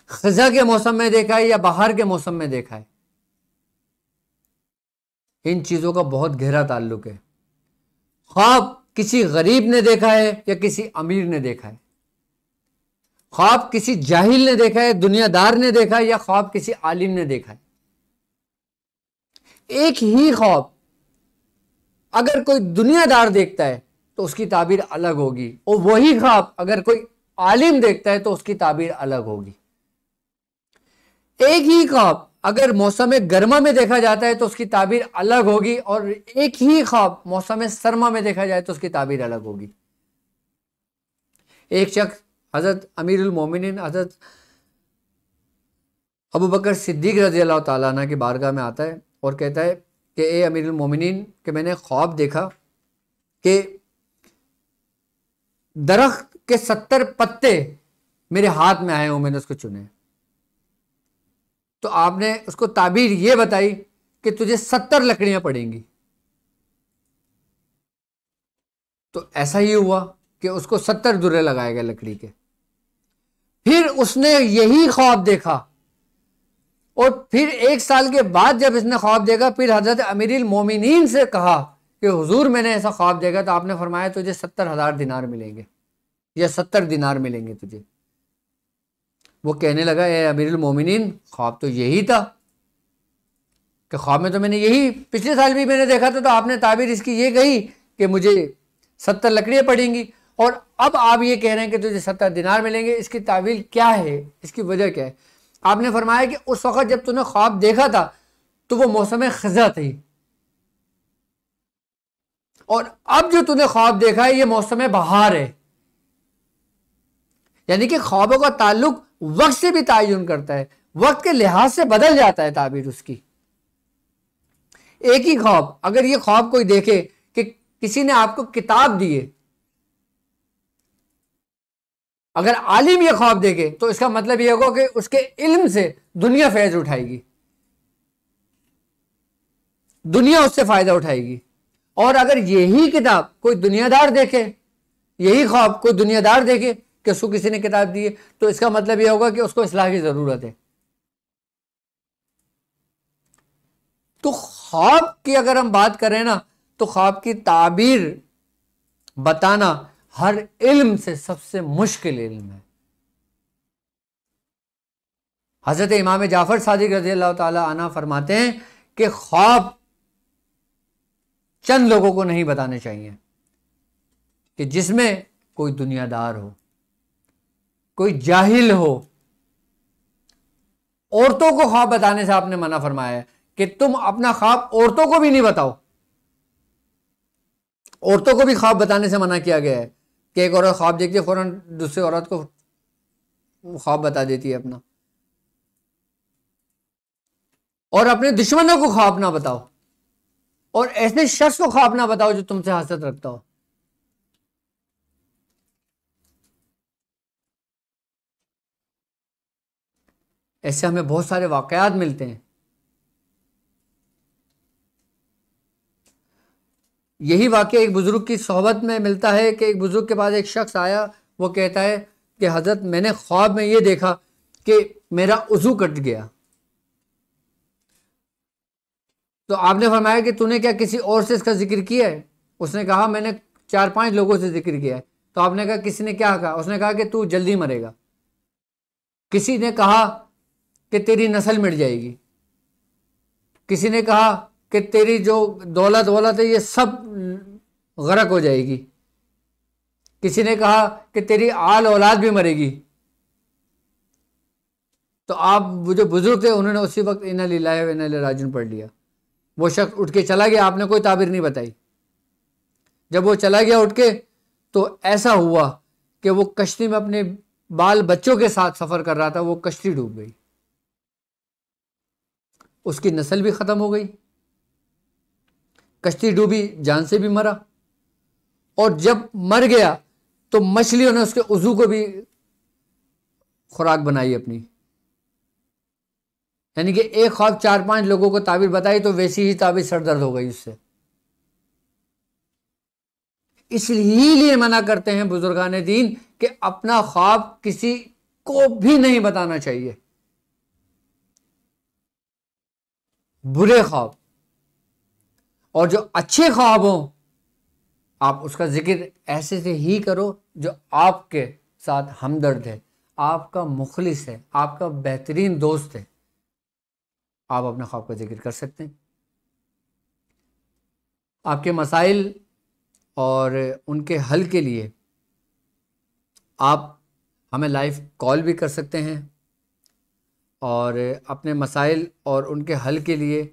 Speaker 1: खजा के मौसम में देखा है या बाहर के मौसम में देखा है इन चीज़ों का बहुत गहरा ताल्लुक है ख्वाब किसी गरीब ने देखा है या किसी अमीर ने देखा है ख्वाब किसी जाहिल ने देखा है दुनियादार ने देखा है या ख्वाब किसी आलिम ने देखा है एक ही ख्वाब अगर कोई दुनियादार देखता है तो उसकी ताबीर अलग होगी और वही ख्वाब अगर कोई आलिम देखता है तो उसकी ताबीर अलग होगी एक ही ख्वाब अगर मौसम गर्मा में देखा जाता है तो उसकी ताबीर अलग होगी और एक ही ख्वाब मौसम सरमा में देखा जाए तो उसकी ताबीर अलग होगी एक शख्स हजरत अमीरुल मोमिन हजरत अबू बकर सिद्दीक रजी अल्लाह तला के बारगाह में आता है और कहता है कि ए अमीर उमिन के मैंने ख्वाब देखा कि दरख्त के सत्तर पत्ते मेरे हाथ में आए हों मैंने उसको चुने तो आपने उसको ताबीर ये बताई कि तुझे सत्तर लकड़ियां पड़ेंगी तो ऐसा ही हुआ कि उसको सत्तर दुरे लगाए गए लकड़ी के फिर उसने यही ख्वाब देखा और फिर एक साल के बाद जब इसने ख्वाब देखा फिर हजरत अमीर मोमिन से कहा कि हुजूर मैंने ऐसा ख्वाब देखा तो आपने फरमाया तुझे सत्तर हज़ार दिनार मिलेंगे या सत्तर दिनार मिलेंगे तुझे वो कहने लगा ए अमीर मोमिन ख्वाब तो यही था कि ख्वाब में तो मैंने यही पिछले साल भी मैंने देखा था तो आपने ताबीर इसकी ये कही कि मुझे सत्तर लकड़ियाँ पड़ेंगी और अब आप ये कह रहे हैं कि तुझे सत्तर दिनार मिलेंगे इसकी तावील क्या है इसकी वजह क्या है आपने फरमाया कि उस वक़्त जब तूने ख्वाब देखा था तो वो मौसम खजा थी और अब जो तूने ख्वाब देखा है ये मौसम बहार है यानी कि ख्वाबों का ताल्लुक वक्त से भी तयन करता है वक्त के लिहाज से बदल जाता है ताबीर उसकी एक ही ख्वाब अगर ये ख्वाब कोई देखे कि किसी ने आपको किताब दिए अगर आलिम ये ख्वाब देखे तो इसका मतलब ये होगा कि उसके इल्म से दुनिया फैज उठाएगी दुनिया उससे फायदा उठाएगी और अगर यही किताब कोई दुनियादार देखे यही ख्वाब कोई दुनियादार देखे कि उसको किसी ने किताब दी है तो इसका मतलब यह होगा कि उसको असलाह की ज़रूरत है तो ख्वाब की अगर हम बात करें ना तो ख्वाब की ताबीर बताना हर इल्म से सबसे मुश्किल इल्म है हज़रत इमाम जाफ़र सादिक रजी अल्लाह तना फरमाते हैं कि ख्वाब चंद लोगों को नहीं बताने चाहिए कि जिसमें कोई दुनियादार हो कोई जाहिल हो औरतों को ख्वाब बताने से आपने मना फरमाया है कि तुम अपना ख्वाब औरतों को भी नहीं बताओ औरतों को भी ख्वाब बताने से मना किया गया है कि एक औरत ख्वाब देखती है फ़ौर दूसरी औरत को ख्वाब बता देती है अपना और अपने दुश्मनों को ख्वाब ना बताओ और ऐसे शख्स को ख्वाब ना बताओ जो तुमसे हसरत रखता हो ऐसे हमें बहुत सारे वाकयात मिलते हैं यही वाक्य एक बुज़ुर्ग की सोहबत में मिलता है कि एक बुज़ुर्ग के पास एक शख्स आया वो कहता है कि हज़रत मैंने ख्वाब में ये देखा कि मेरा उज़ू कट गया तो आपने फरमाया कि तूने क्या किसी और से इसका जिक्र किया है उसने कहा मैंने चार पांच लोगों से जिक्र किया है तो आपने कहा किसी ने क्या कहा उसने कहा कि तू जल्दी मरेगा किसी ने कहा कि तेरी नस्ल मिट जाएगी किसी ने कहा कि तेरी जो दौलत वौलत है ये सब गरक हो जाएगी किसी ने कहा कि तेरी आल औलाद भी मरेगी तो आप जो बुज़ुर्ग थे उन्होंने उसी वक्त इन लीला इन राजन पढ़ लिया वो शख्स उठ के चला गया आपने कोई ताबीर नहीं बताई जब वो चला गया उठ के तो ऐसा हुआ कि वो कश्ती में अपने बाल बच्चों के साथ सफ़र कर रहा था वो कश्ती डूब गई उसकी नस्ल भी ख़त्म हो गई कश्ती डूबी जान से भी मरा और जब मर गया तो मछलियों ने उसके उजू को भी खुराक बनाई अपनी यानी कि एक ख्वाब चार पांच लोगों को ताबीर बताई तो वैसी ही ताबीर सरदर्द हो गई उससे इसलिए मना करते हैं बुजुर्गान दीन कि अपना ख्वाब किसी को भी नहीं बताना चाहिए बुरे ख्वाब और जो अच्छे ख्वाब हों आप उसका जिक्र ऐसे से ही करो जो आपके साथ हमदर्द है आपका मुखलिस है आपका बेहतरीन दोस्त है आप अपने ख्वाब का जिक्र कर सकते हैं आपके मसाइल और उनके हल के लिए आप हमें लाइव कॉल भी कर सकते हैं और अपने मसाइल और उनके हल के लिए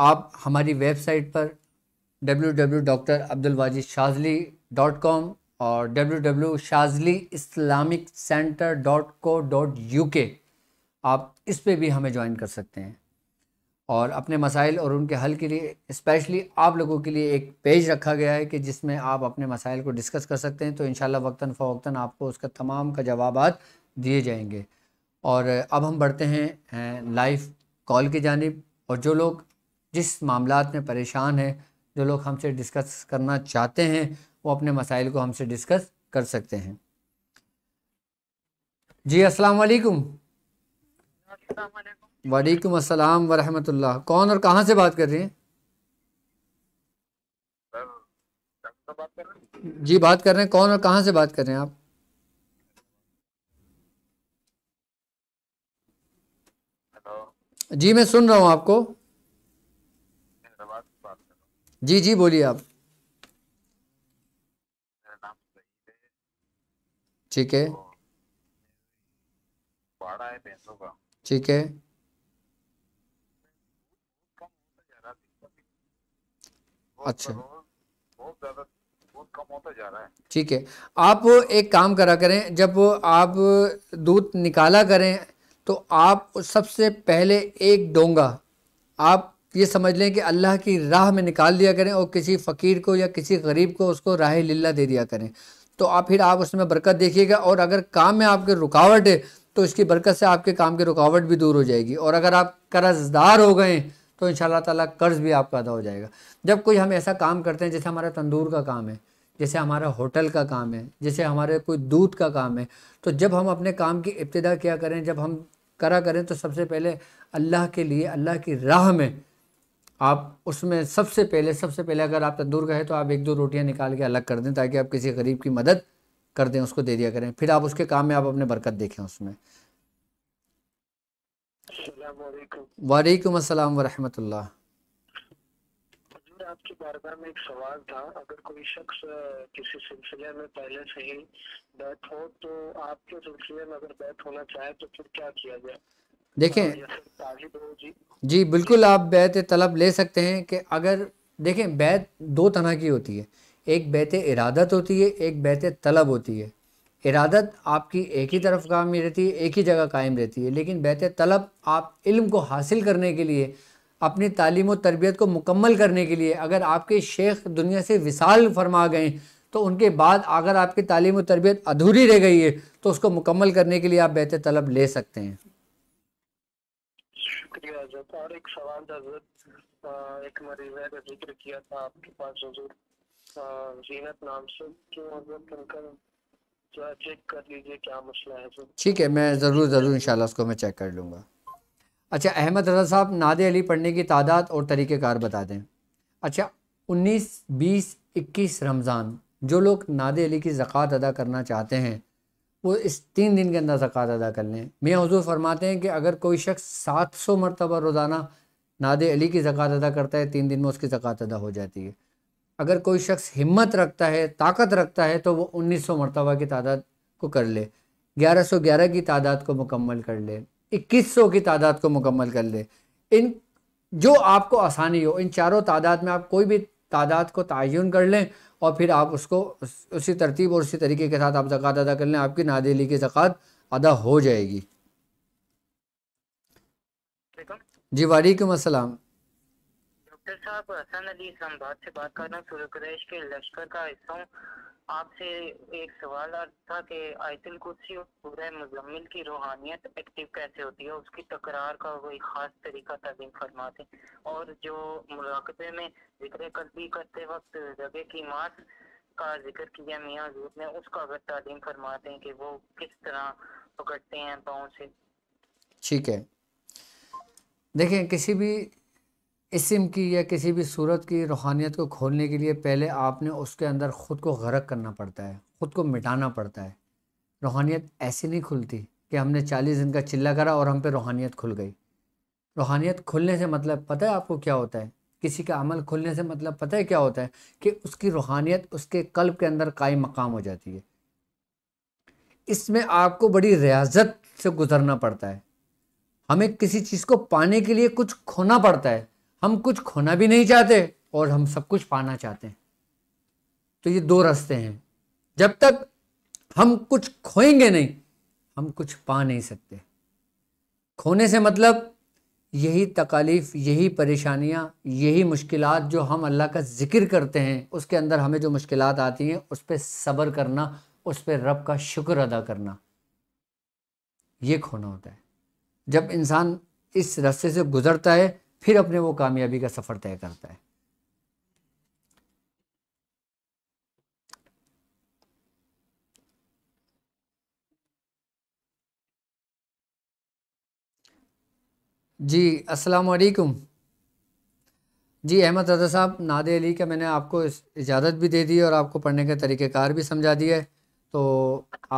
Speaker 1: आप हमारी वेबसाइट पर W W doctor Shazli dot com और W W Shazli Islamic centre dot dot co U K आप इस पर भी हमें ज्वाइन कर सकते हैं और अपने मसाइल और उनके हल के लिए स्पेशली आप लोगों के लिए एक पेज रखा गया है कि जिसमें आप अपने मसाइल को डिस्कस कर सकते हैं तो इन वक्ता फ़ोक्ता आपको उसका तमाम का जवाब दिए जाएंगे और अब हम बढ़ते हैं लाइव कॉल की जानब और जो लोग जिस मामला में परेशान हैं जो लोग हमसे डिस्कस करना चाहते हैं वो अपने मसाइल को हमसे डिस्कस कर सकते हैं जी अस्सलाम वालेकुम वालेकुम अस्सलाम वरहमतुल्लाह कौन और कहाँ से बात कर रही हैं जी बात कर रहे हैं कौन और कहाँ से बात कर रहे हैं आप जी मैं सुन रहा हूँ आपको जी जी बोलिए आप ठीक है ठीक है अच्छा ठीक है आप एक काम करा करें जब आप दूध निकाला करें तो आप सबसे पहले एक डोंगा आप ये समझ लें कि अल्लाह की राह में निकाल दिया करें और किसी फ़कीर को या किसी गरीब को उसको राह लीला दे दिया करें तो आप फिर आप उसमें बरकत देखिएगा और अगर काम में आपके रुकावट है तो इसकी बरकत से आपके काम की रुकावट भी दूर हो जाएगी और अगर आप कर्जदार हो गए तो इन ताला कर्ज़ भी आपका अदा हो जाएगा जब कोई हम ऐसा काम करते हैं जैसे हमारा तंदूर का काम है जैसे हमारा होटल का काम है जैसे हमारे कोई दूध का काम है तो जब हम अपने काम की इब्तदा किया करें जब हम करा करें तो सबसे पहले अल्लाह के लिए अल्लाह की राह में आप उसमें सबसे पहले सबसे पहले अगर आप तंदूर का है तो आप एक दो रोटियां निकाल के अलग कर दें ताकि आप किसी गरीब की मदद कर दें उसको दे दिया करें फिर आप उसके काम में आप अपने बरकत देखें उसमें वालेकुम अस्सलाम वरहमतुल्लाह आपकी बारगाह में एक सवाल था अगर कोई शख्स किसी सिलसिले में पहले से ही बैठ हो तो आपके सिलसिले में अगर बैठ होना चाहे तो फिर क्या किया जाए
Speaker 2: देखें हाँ,
Speaker 1: तो जी बिल्कुल आप बैत तलब ले सकते हैं कि अगर देखें बैत दो तरह की होती है एक बैत इरादत होती है एक बैत तलब होती है इरादत आपकी एक ही तरफ काम रहती है एक ही जगह कायम रहती है लेकिन बैत तलब आप इल्म को हासिल करने के लिए अपनी तालीम और तरबियत को मुकम्मल करने के लिए अगर आपके शेख दुनिया से विसाल फरमा गए तो उनके बाद अगर आपकी तालीम और तरबियत अधूरी रह गई है तो उसको मुकम्मल करने के लिए आप बैत तलब ले सकते हैं शुक्रिया हजरत और एक सवाल हजरत एक मरीज है का जिक्र किया था आपके पास हजरत जीनत नाम से तो जो हजरत उनका चेक कर लीजिए क्या मसला है ठीक है मैं ज़रूर ज़रूर इंशाल्लाह उसको मैं चेक कर लूंगा अच्छा अहमद रजा साहब नादे अली पढ़ने की तादाद और तरीक़ेकार बता दें अच्छा 19, 20, 21 रमज़ान जो लोग नादे अली की ज़क़़त अदा करना चाहते हैं वो इस तीन दिन के अंदर जक़ात अदा कर लें मियाँ हजूर फरमाते हैं कि अगर कोई शख्स सात सौ मरतबा रोज़ाना नाद अली की जक़ात अदा करता है तीन दिन में उसकी जक़ात अदा हो जाती है अगर कोई शख्स हिम्मत रखता है ताकत रखता है तो वो उन्नीस सौ मरतबा की तादाद को कर ले ग्यारह सौ ग्यारह की तादाद को मुकम्मल कर ले इक्कीस सौ की तादाद को मुकम्मल कर ले इन जो आपको आसानी हो इन चारों तादाद में आप कोई भी तादाद को तयन कर लें और फिर आप उसको उस, उसी तरतीब और उसी तरीके के साथ आप ज़क़़त अदा कर लें आपकी नादेली की ज़क़़त अदा हो जाएगी जी वालेकुम असलम डॉक्टर साहब हसन अली इस्लामाबाद से बात कर रहा हूँ सूर्य के लश्कर का हिस्सा हूँ आपसे एक सवाल था कि आयतुल कुर्सी और सूरह मुजम्मिल की रूहानियत एक्टिव कैसे होती है उसकी तकरार का कोई ख़ास तरीका तजीम फरमाते और जो मुलाकबे में जिक्र कल्बी करते वक्त जगह की मात का जिक्र किया मियाँ जूत ने उसका अगर तालीम फरमाते हैं कि वो किस तरह पकड़ते हैं पाँव से ठीक है देखें किसी भी इसम की या किसी भी सूरत की रूहानियत को खोलने के लिए पहले आपने उसके अंदर ख़ुद को गर्क करना पड़ता है ख़ुद को मिटाना पड़ता है रूहानियत ऐसी नहीं खुलती कि हमने चालीस दिन का चिल्ला करा और हम पे रूहानियत खुल गई रूहानियत खुलने से मतलब पता है आपको क्या होता है किसी का अमल खुलने से मतलब पता है क्या होता है कि उसकी रूहानियत उसके कल्ब के अंदर कायम मकाम हो जाती है इसमें आपको बड़ी रियाजत से गुजरना पड़ता है हमें किसी चीज़ को पाने के लिए कुछ खोना पड़ता है हम कुछ खोना भी नहीं चाहते और हम सब कुछ पाना चाहते हैं तो ये दो रास्ते हैं जब तक हम कुछ खोएंगे नहीं हम कुछ पा नहीं सकते खोने से मतलब यही तकालीफ यही परेशानियाँ यही मुश्किल जो हम अल्लाह का ज़िक्र करते हैं उसके अंदर हमें जो मुश्किल आती हैं उस पर सब्र करना उस पर रब का शुक्र अदा करना ये खोना होता है जब इंसान इस रास्ते से गुज़रता है फिर अपने वो कामयाबी का सफ़र तय करता है जी अस्सलाम वालेकुम जी अहमद रजा साहब नादे अली का मैंने आपको इजाज़त भी दे दी और आपको पढ़ने का तरीक़ेकार भी समझा दिया है तो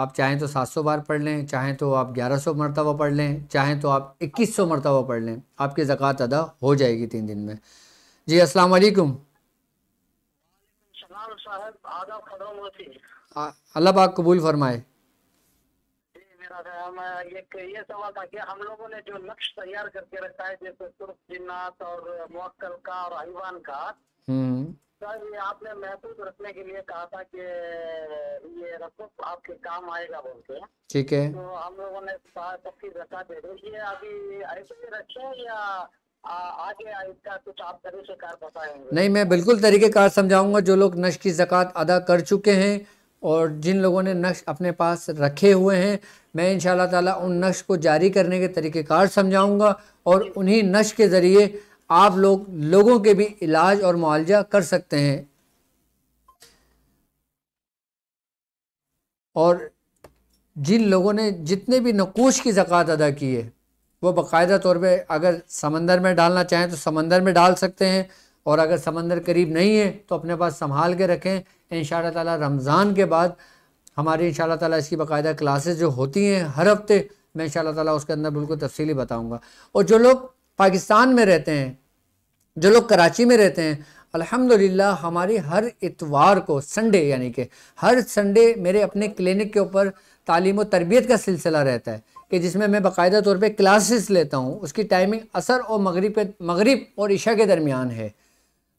Speaker 1: आप चाहें तो 700 बार पढ़ लें चाहें तो आप 1100 सौ मरतबा पढ़ लें चाहें तो आप 2100 सौ मरतबा पढ़ लें आपकी ज़क़़त अदा हो जाएगी तीन दिन में जी असल वालेकुम अल्लाह पाक कबूल फरमाए एक ये सवाल था कि हम लोगों ने जो नक्श तैयार करके रखा है जैसे सुर्ख और का और का हम्म। सर ये आपने महसूस रखने के लिए कहा था कि ये रखो आपके काम आएगा बोल के ठीक है तो हम लोगों ने सबकी रखा दे दो ये अभी ऐसे ही रखे या नहीं मैं बिल्कुल तरीके कार समझाऊंगा जो लोग नश की जक़ात अदा कर चुके हैं और जिन लोगों ने नश अपने पास रखे हुए हैं मैं इन ताला उन नश को जारी करने के तरीक़ेकार समझाऊंगा और उन्हीं नश के ज़रिए आप लोग लोगों के भी इलाज और मुआवजा कर सकते हैं और जिन लोगों ने जितने भी नकोश की ज़क़़त अदा की है वो बाकायदा तौर पे अगर समंदर में डालना चाहें तो समंदर में डाल सकते हैं और अगर समंदर करीब नहीं है तो अपने पास संभाल के रखें इन ताला रमज़ान के बाद हमारी इन ताला इसकी बाकायदा क्लासेस जो होती हैं हर हफ्ते मैं इन ताला उसके अंदर बिल्कुल तफसीली बताऊँगा और जो लोग पाकिस्तान में रहते हैं जो लोग कराची में रहते हैं अल्हम्दुलिल्लाह हमारी हर इतवार को संडे यानी कि हर संडे मेरे अपने क्लिनिक के ऊपर तालीम व तरबियत का सिलसिला रहता है कि जिसमें मैं बाकायदा तौर पे क्लासेस लेता हूँ उसकी टाइमिंग असर और मगरिब मगरिब और इशा के दरमियान है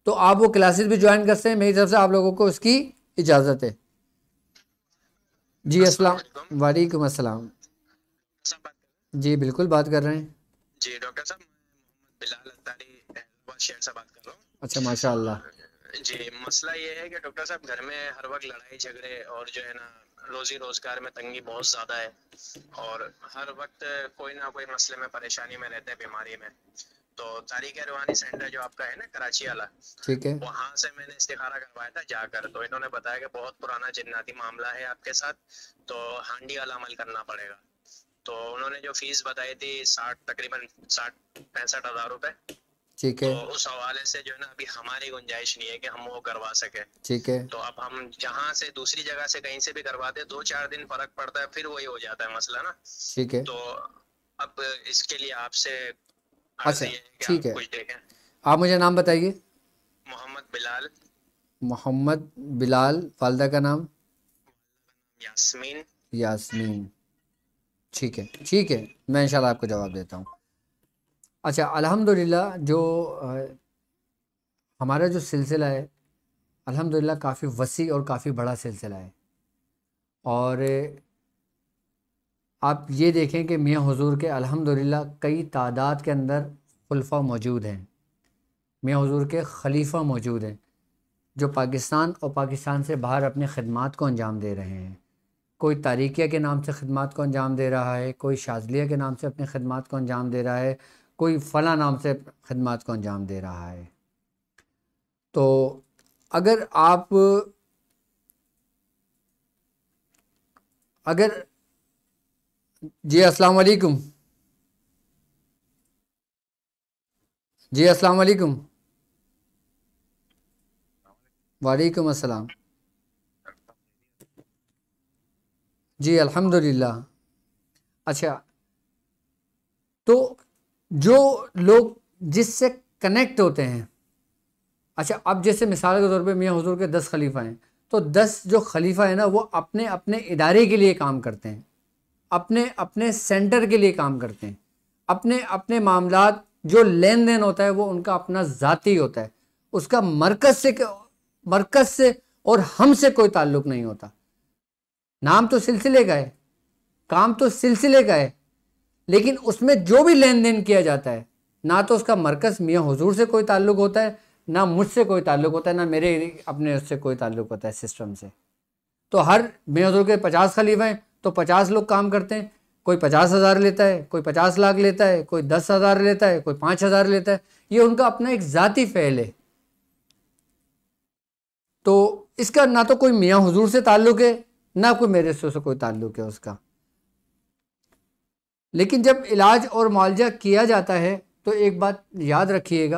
Speaker 1: तो आप वो क्लासेस भी ज्वाइन कर सकते हैं मेरी तरफ से आप लोगों को उसकी इजाज़त है जी अस्सलाम वालेकुम अस्सलाम जी बिल्कुल बात कर रहे हैं जी डॉक्टर साहब शेर से बात कर रहा हूँ अच्छा माशाल्लाह जी मसला ये है कि डॉक्टर साहब घर में हर वक्त लड़ाई झगड़े और जो है ना रोजी रोजगार में तंगी बहुत ज्यादा है और हर वक्त कोई ना कोई मसले में परेशानी में रहते हैं बीमारी में तो तारीख रवानी सेंटर जो आपका है ना कराची वाला ठीक है वहाँ से मैंने इस्तेखारा करवाया था जाकर तो इन्होंने बताया कि बहुत पुराना जन्नाती मामला है आपके साथ तो हांडी वाला अमल करना पड़ेगा तो उन्होंने जो फीस बताई थी साठ तकरीबन साठ पैंसठ हजार रुपए ठीक है तो उस हवाले से जो है ना अभी हमारी गुंजाइश नहीं है कि हम वो करवा सके ठीक है तो अब हम जहाँ से दूसरी जगह से कहीं से भी करवाते दो चार दिन फर्क पड़ता है फिर वही हो जाता है मसला ना ठीक है तो अब इसके लिए आपसे अच्छा ठीक है आप मुझे नाम बताइए मोहम्मद बिलाल मोहम्मद बिलाल वालदा का नाम यास्मीन यास्मीन ठीक है ठीक है मैं इंशाल्लाह आपको जवाब देता हूँ अच्छा अल्हम्दुलिल्लाह जो आ, हमारा जो सिलसिला है अल्हम्दुलिल्लाह काफ़ी वसी और काफ़ी बड़ा सिलसिला है और आप ये देखें कि मियाँ हुजूर के अल्हम्दुलिल्लाह कई तादाद के अंदर खलफा मौजूद हैं मियाँ हुजूर के खलीफा मौजूद हैं जो पाकिस्तान और पाकिस्तान से बाहर अपने ख़दमात को अंजाम दे रहे हैं कोई तारिकिया के नाम से ख़दमात को अंजाम दे रहा है कोई शाजलिया के नाम से अपने ख़दमात को अंजाम दे रहा है कोई फ़ला नाम से खदमात को अंजाम दे रहा है तो अगर आप अगर जी अस्सलाम वालेकुम जी अस्सलाम वालेकुम वालेकुम अस्सलाम जी अल्हम्दुलिल्लाह अच्छा तो जो लोग जिससे कनेक्ट होते हैं अच्छा अब जैसे मिसाल के तौर पे मियाँ हजूर के दस खलीफा हैं तो दस जो खलीफा है ना वो अपने अपने इदारे के लिए काम करते हैं अपने अपने सेंटर के लिए काम करते हैं अपने अपने मामला जो लेन देन होता है वो उनका अपना ज़ाती होता है उसका मरकज़ से मरकज़ से और हमसे कोई ताल्लुक नहीं होता नाम तो सिलसिले का है काम तो सिलसिले का है लेकिन उसमें जो भी लेन देन किया जाता है ना तो उसका मरकज़ मियाँ हजूर से कोई ताल्लुक होता है ना मुझसे कोई ताल्लुक होता है ना मेरे अपने उससे कोई ताल्लुक होता है सिस्टम से तो हर मियाँ हजूर के पचास खलीफे हैं तो पचास लोग काम करते हैं कोई पचास हज़ार लेता है कोई पचास लाख लेता है कोई दस हज़ार लेता है कोई पाँच हज़ार लेता है ये उनका अपना एक ज़ाती फ़ैल है तो इसका ना तो कोई मियाँ हजूर से ताल्लुक़ है ना कोई मेरे से कोई ताल्लुक़ है उसका लेकिन जब इलाज और मुआवजा किया जाता है तो एक बात याद रखिएगा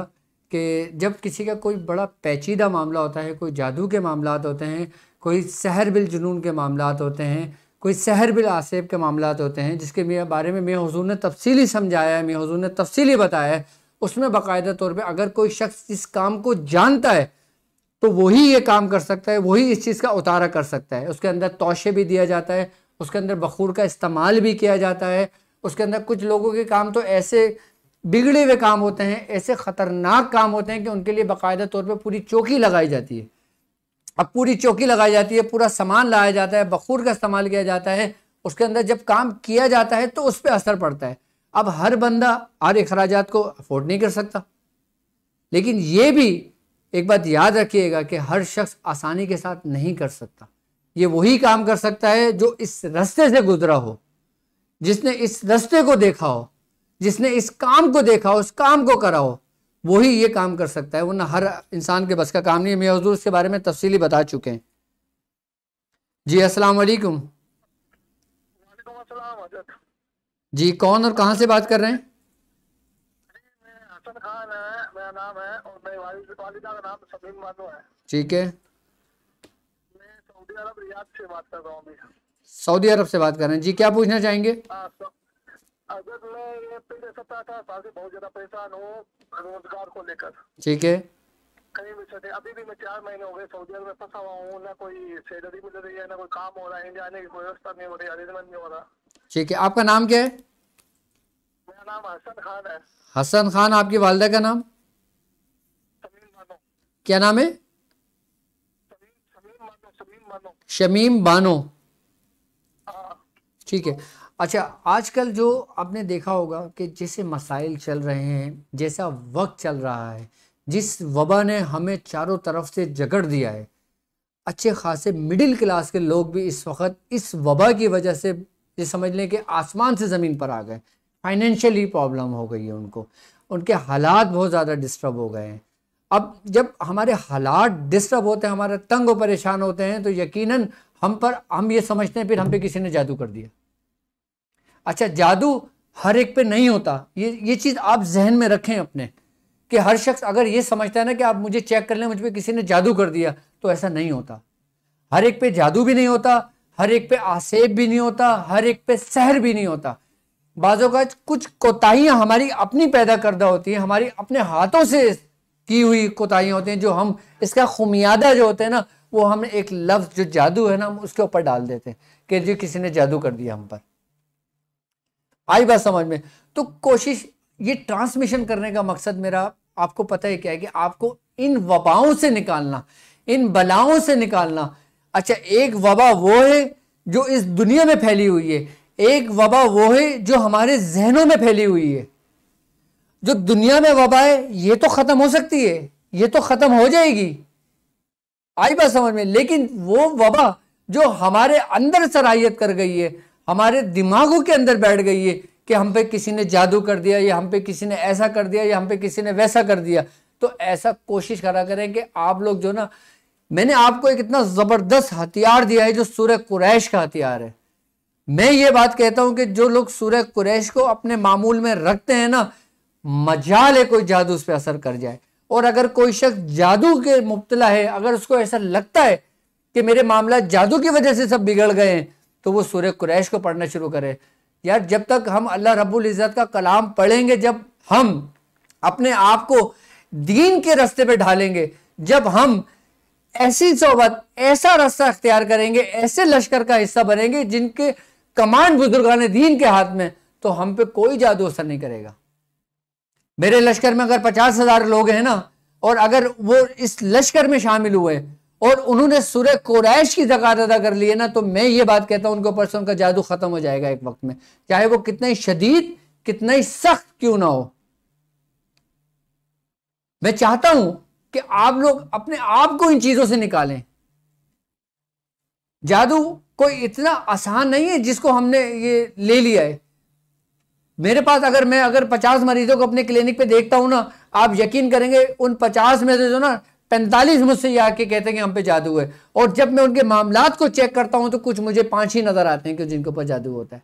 Speaker 1: कि जब किसी का कोई बड़ा पेचीदा मामला होता है कोई जादू के मामला होते हैं कोई सहर बिल जुनून के मामला होते हैं कोई सहर बिल आसेब के मामला होते हैं जिसके बारे में मे हजूर ने तफसीली समझाया है मे हजूर ने तफसीली बताया है उसमें बाकायदा तौर पर अगर कोई शख्स इस काम को जानता है तो वही ये काम कर सकता है वही इस चीज़ का उतारा कर सकता है उसके अंदर तोशे भी दिया जाता है उसके अंदर बखूर का इस्तेमाल भी किया जाता है उसके अंदर कुछ लोगों के काम तो ऐसे बिगड़े हुए काम होते हैं ऐसे ख़तरनाक काम होते हैं कि उनके लिए बाकायदा तौर पर पूरी चौकी लगाई जाती है अब पूरी चौकी लगाई जाती है पूरा सामान लाया जाता है बखूर का इस्तेमाल किया जाता है उसके अंदर जब काम किया जाता है तो उस पर असर पड़ता है अब हर बंदा हर अखराज को अफोर्ड नहीं कर सकता लेकिन ये भी एक बात याद रखिएगा कि हर शख्स आसानी के साथ नहीं कर सकता ये वही काम कर सकता है जो इस रस्ते से गुजरा हो जिसने इस रस्ते को देखा हो जिसने इस काम को देखा हो उस काम को करा हो वही ये काम कर सकता है वरना हर इंसान के बस का काम नहीं है मैं हजूर इसके बारे में तफसीली बता चुके हैं जी अस्सलाम वालेकुम जी कौन और कहां से बात कर रहे हैं ठीक है ठीक है सऊदी अरब से बात कर रहे हैं जी क्या पूछना चाहेंगे तो अगर मैं ये था बहुत ज्यादा परेशान हूँ रोजगार को लेकर ठीक है कहीं भी अभी भी मैं चार महीने हो गए सऊदी अरब में फंसा हुआ हूँ ना कोई सैलरी मिल रही है ना कोई काम हो रहा है इंडिया आने की कोई व्यवस्था नहीं हो रही अरेंजमेंट नहीं हो रहा ठीक है आपका नाम क्या है मेरा नाम हसन खान है हसन खान आपकी वालदा का नाम क्या नाम है शमीम बानो ठीक है अच्छा आजकल जो आपने देखा होगा कि जैसे मसाइल चल रहे हैं जैसा वक्त चल रहा है जिस वबा ने हमें चारों तरफ से जगड़ दिया है अच्छे खासे मिडिल क्लास के लोग भी इस वक्त इस वबा की वजह से ये समझ लें कि आसमान से ज़मीन पर आ गए फाइनेंशियली प्रॉब्लम हो गई है उनको उनके हालात बहुत ज़्यादा डिस्टर्ब हो गए हैं अब जब हमारे हालात डिस्टर्ब होते हैं हमारे तंग और परेशान होते हैं तो यकीनन हम पर हम ये समझते हैं फिर हम पे किसी ने जादू कर दिया अच्छा जादू हर एक पे नहीं होता ये ये चीज़ आप जहन में रखें अपने कि हर शख्स अगर ये समझता है ना कि आप मुझे चेक कर लें मुझ पर किसी ने जादू कर दिया तो ऐसा नहीं होता हर एक पे जादू भी नहीं होता हर एक पे आसेब भी नहीं होता हर एक पे सहर भी नहीं होता बाजों का कुछ कोताहियाँ हमारी अपनी पैदा करदा होती है हमारी अपने हाथों से की हुई कोताहियाँ होती हैं जो हम इसका खुमियादा जो होते हैं ना वो हम एक लफ्ज़ जो जादू है ना हम उसके ऊपर डाल देते हैं कि जी किसी ने जादू कर दिया हम पर आई बात समझ में तो कोशिश ये ट्रांसमिशन करने का मकसद मेरा आपको पता है क्या है कि आपको इन वबाओं से निकालना इन बलाओं से निकालना अच्छा एक वबा वो है जो इस दुनिया में फैली हुई है एक वबा वो है जो हमारे जहनों में फैली हुई है जो दुनिया में वबा है ये तो ख़त्म हो सकती है ये तो ख़त्म हो जाएगी आई बात समझ में लेकिन वो वबा जो हमारे अंदर सराहियत कर गई है हमारे दिमागों के अंदर बैठ गई है कि हम पे किसी ने जादू कर दिया या हम पे किसी ने ऐसा कर दिया या हम पे किसी ने वैसा कर दिया तो ऐसा कोशिश करा करें कि आप लोग जो ना मैंने आपको एक इतना ज़बरदस्त हथियार दिया है जो सूर्य कुरैश का हथियार है मैं ये बात कहता हूं कि जो लोग सूर्य कुरैश को अपने मामूल में रखते हैं ना मजा ले कोई जादू उस पर असर कर जाए और अगर कोई शख्स जादू के मुबतला है अगर उसको ऐसा लगता है कि मेरे मामला जादू की वजह से सब बिगड़ गए हैं तो वो सूर्य कुरैश को पढ़ना शुरू करे यार जब तक हम अल्लाह रब्बुल इज़्ज़त का कलाम पढ़ेंगे जब हम अपने आप को दीन के रास्ते पे ढालेंगे जब हम ऐसी सोबत ऐसा रास्ता अख्तियार करेंगे ऐसे लश्कर का हिस्सा बनेंगे जिनके कमांड बुजुर्गान दीन के हाथ में तो हम पे कोई जादू असर नहीं करेगा मेरे लश्कर में अगर पचास हजार लोग हैं ना और अगर वो इस लश्कर में शामिल हुए और उन्होंने सूर्य कोरैश की जकत अदा कर ली है ना तो मैं ये बात कहता हूं उनके ऊपर से उनका जादू ख़त्म हो जाएगा एक वक्त में चाहे वो कितना ही शदीद कितना ही सख्त क्यों ना हो मैं चाहता हूं कि आप लोग अपने आप को इन चीज़ों से निकालें जादू कोई इतना आसान नहीं है जिसको हमने ये ले लिया है मेरे पास अगर मैं अगर पचास मरीजों को अपने क्लिनिक पे देखता हूं ना आप यकीन करेंगे उन पचास में से जो ना पैंतालीस मुझसे ये आके कहते हैं कि हम पे जादू है और जब मैं उनके मामलात को चेक करता हूं तो कुछ मुझे पांच ही नजर आते हैं कि जिनके ऊपर जादू होता है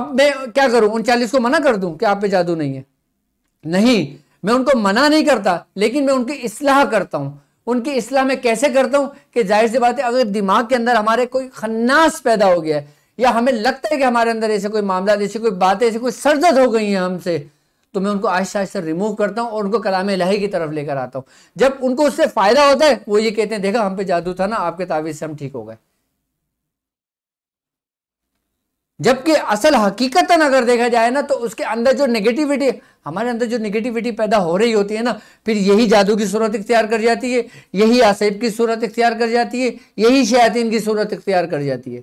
Speaker 1: अब मैं क्या करूं उनचालीस को मना कर दूं कि आप पे जादू नहीं है नहीं मैं उनको मना नहीं करता लेकिन मैं उनकी इसलाह करता हूं उनकी इसलाह में कैसे करता हूं कि जाहिर सी बात है अगर दिमाग के अंदर हमारे कोई खन्नास पैदा हो गया है या हमें लगता है कि हमारे अंदर ऐसे कोई मामला ऐसी कोई बात ऐसी कोई सरजद हो गई है हमसे तो मैं उनको आहिस्ता आहिस्ता रिमूव करता हूँ और उनको कलाम लाही की तरफ लेकर आता हूँ जब उनको उससे फ़ायदा होता है वो ये कहते हैं देखा हम पे जादू था ना आपके तावीज़ से हम ठीक हो गए जबकि असल हकीकतन अगर देखा जाए ना तो उसके अंदर जो नेगेटिविटी हमारे अंदर जो नेगेटिविटी पैदा हो रही होती है ना फिर यही जादू की सूरत इख्तियार कर जाती है यही आसेब की सूरत इख्तियार कर जाती है यही शयातीन की सूरत इख्तियार कर जाती है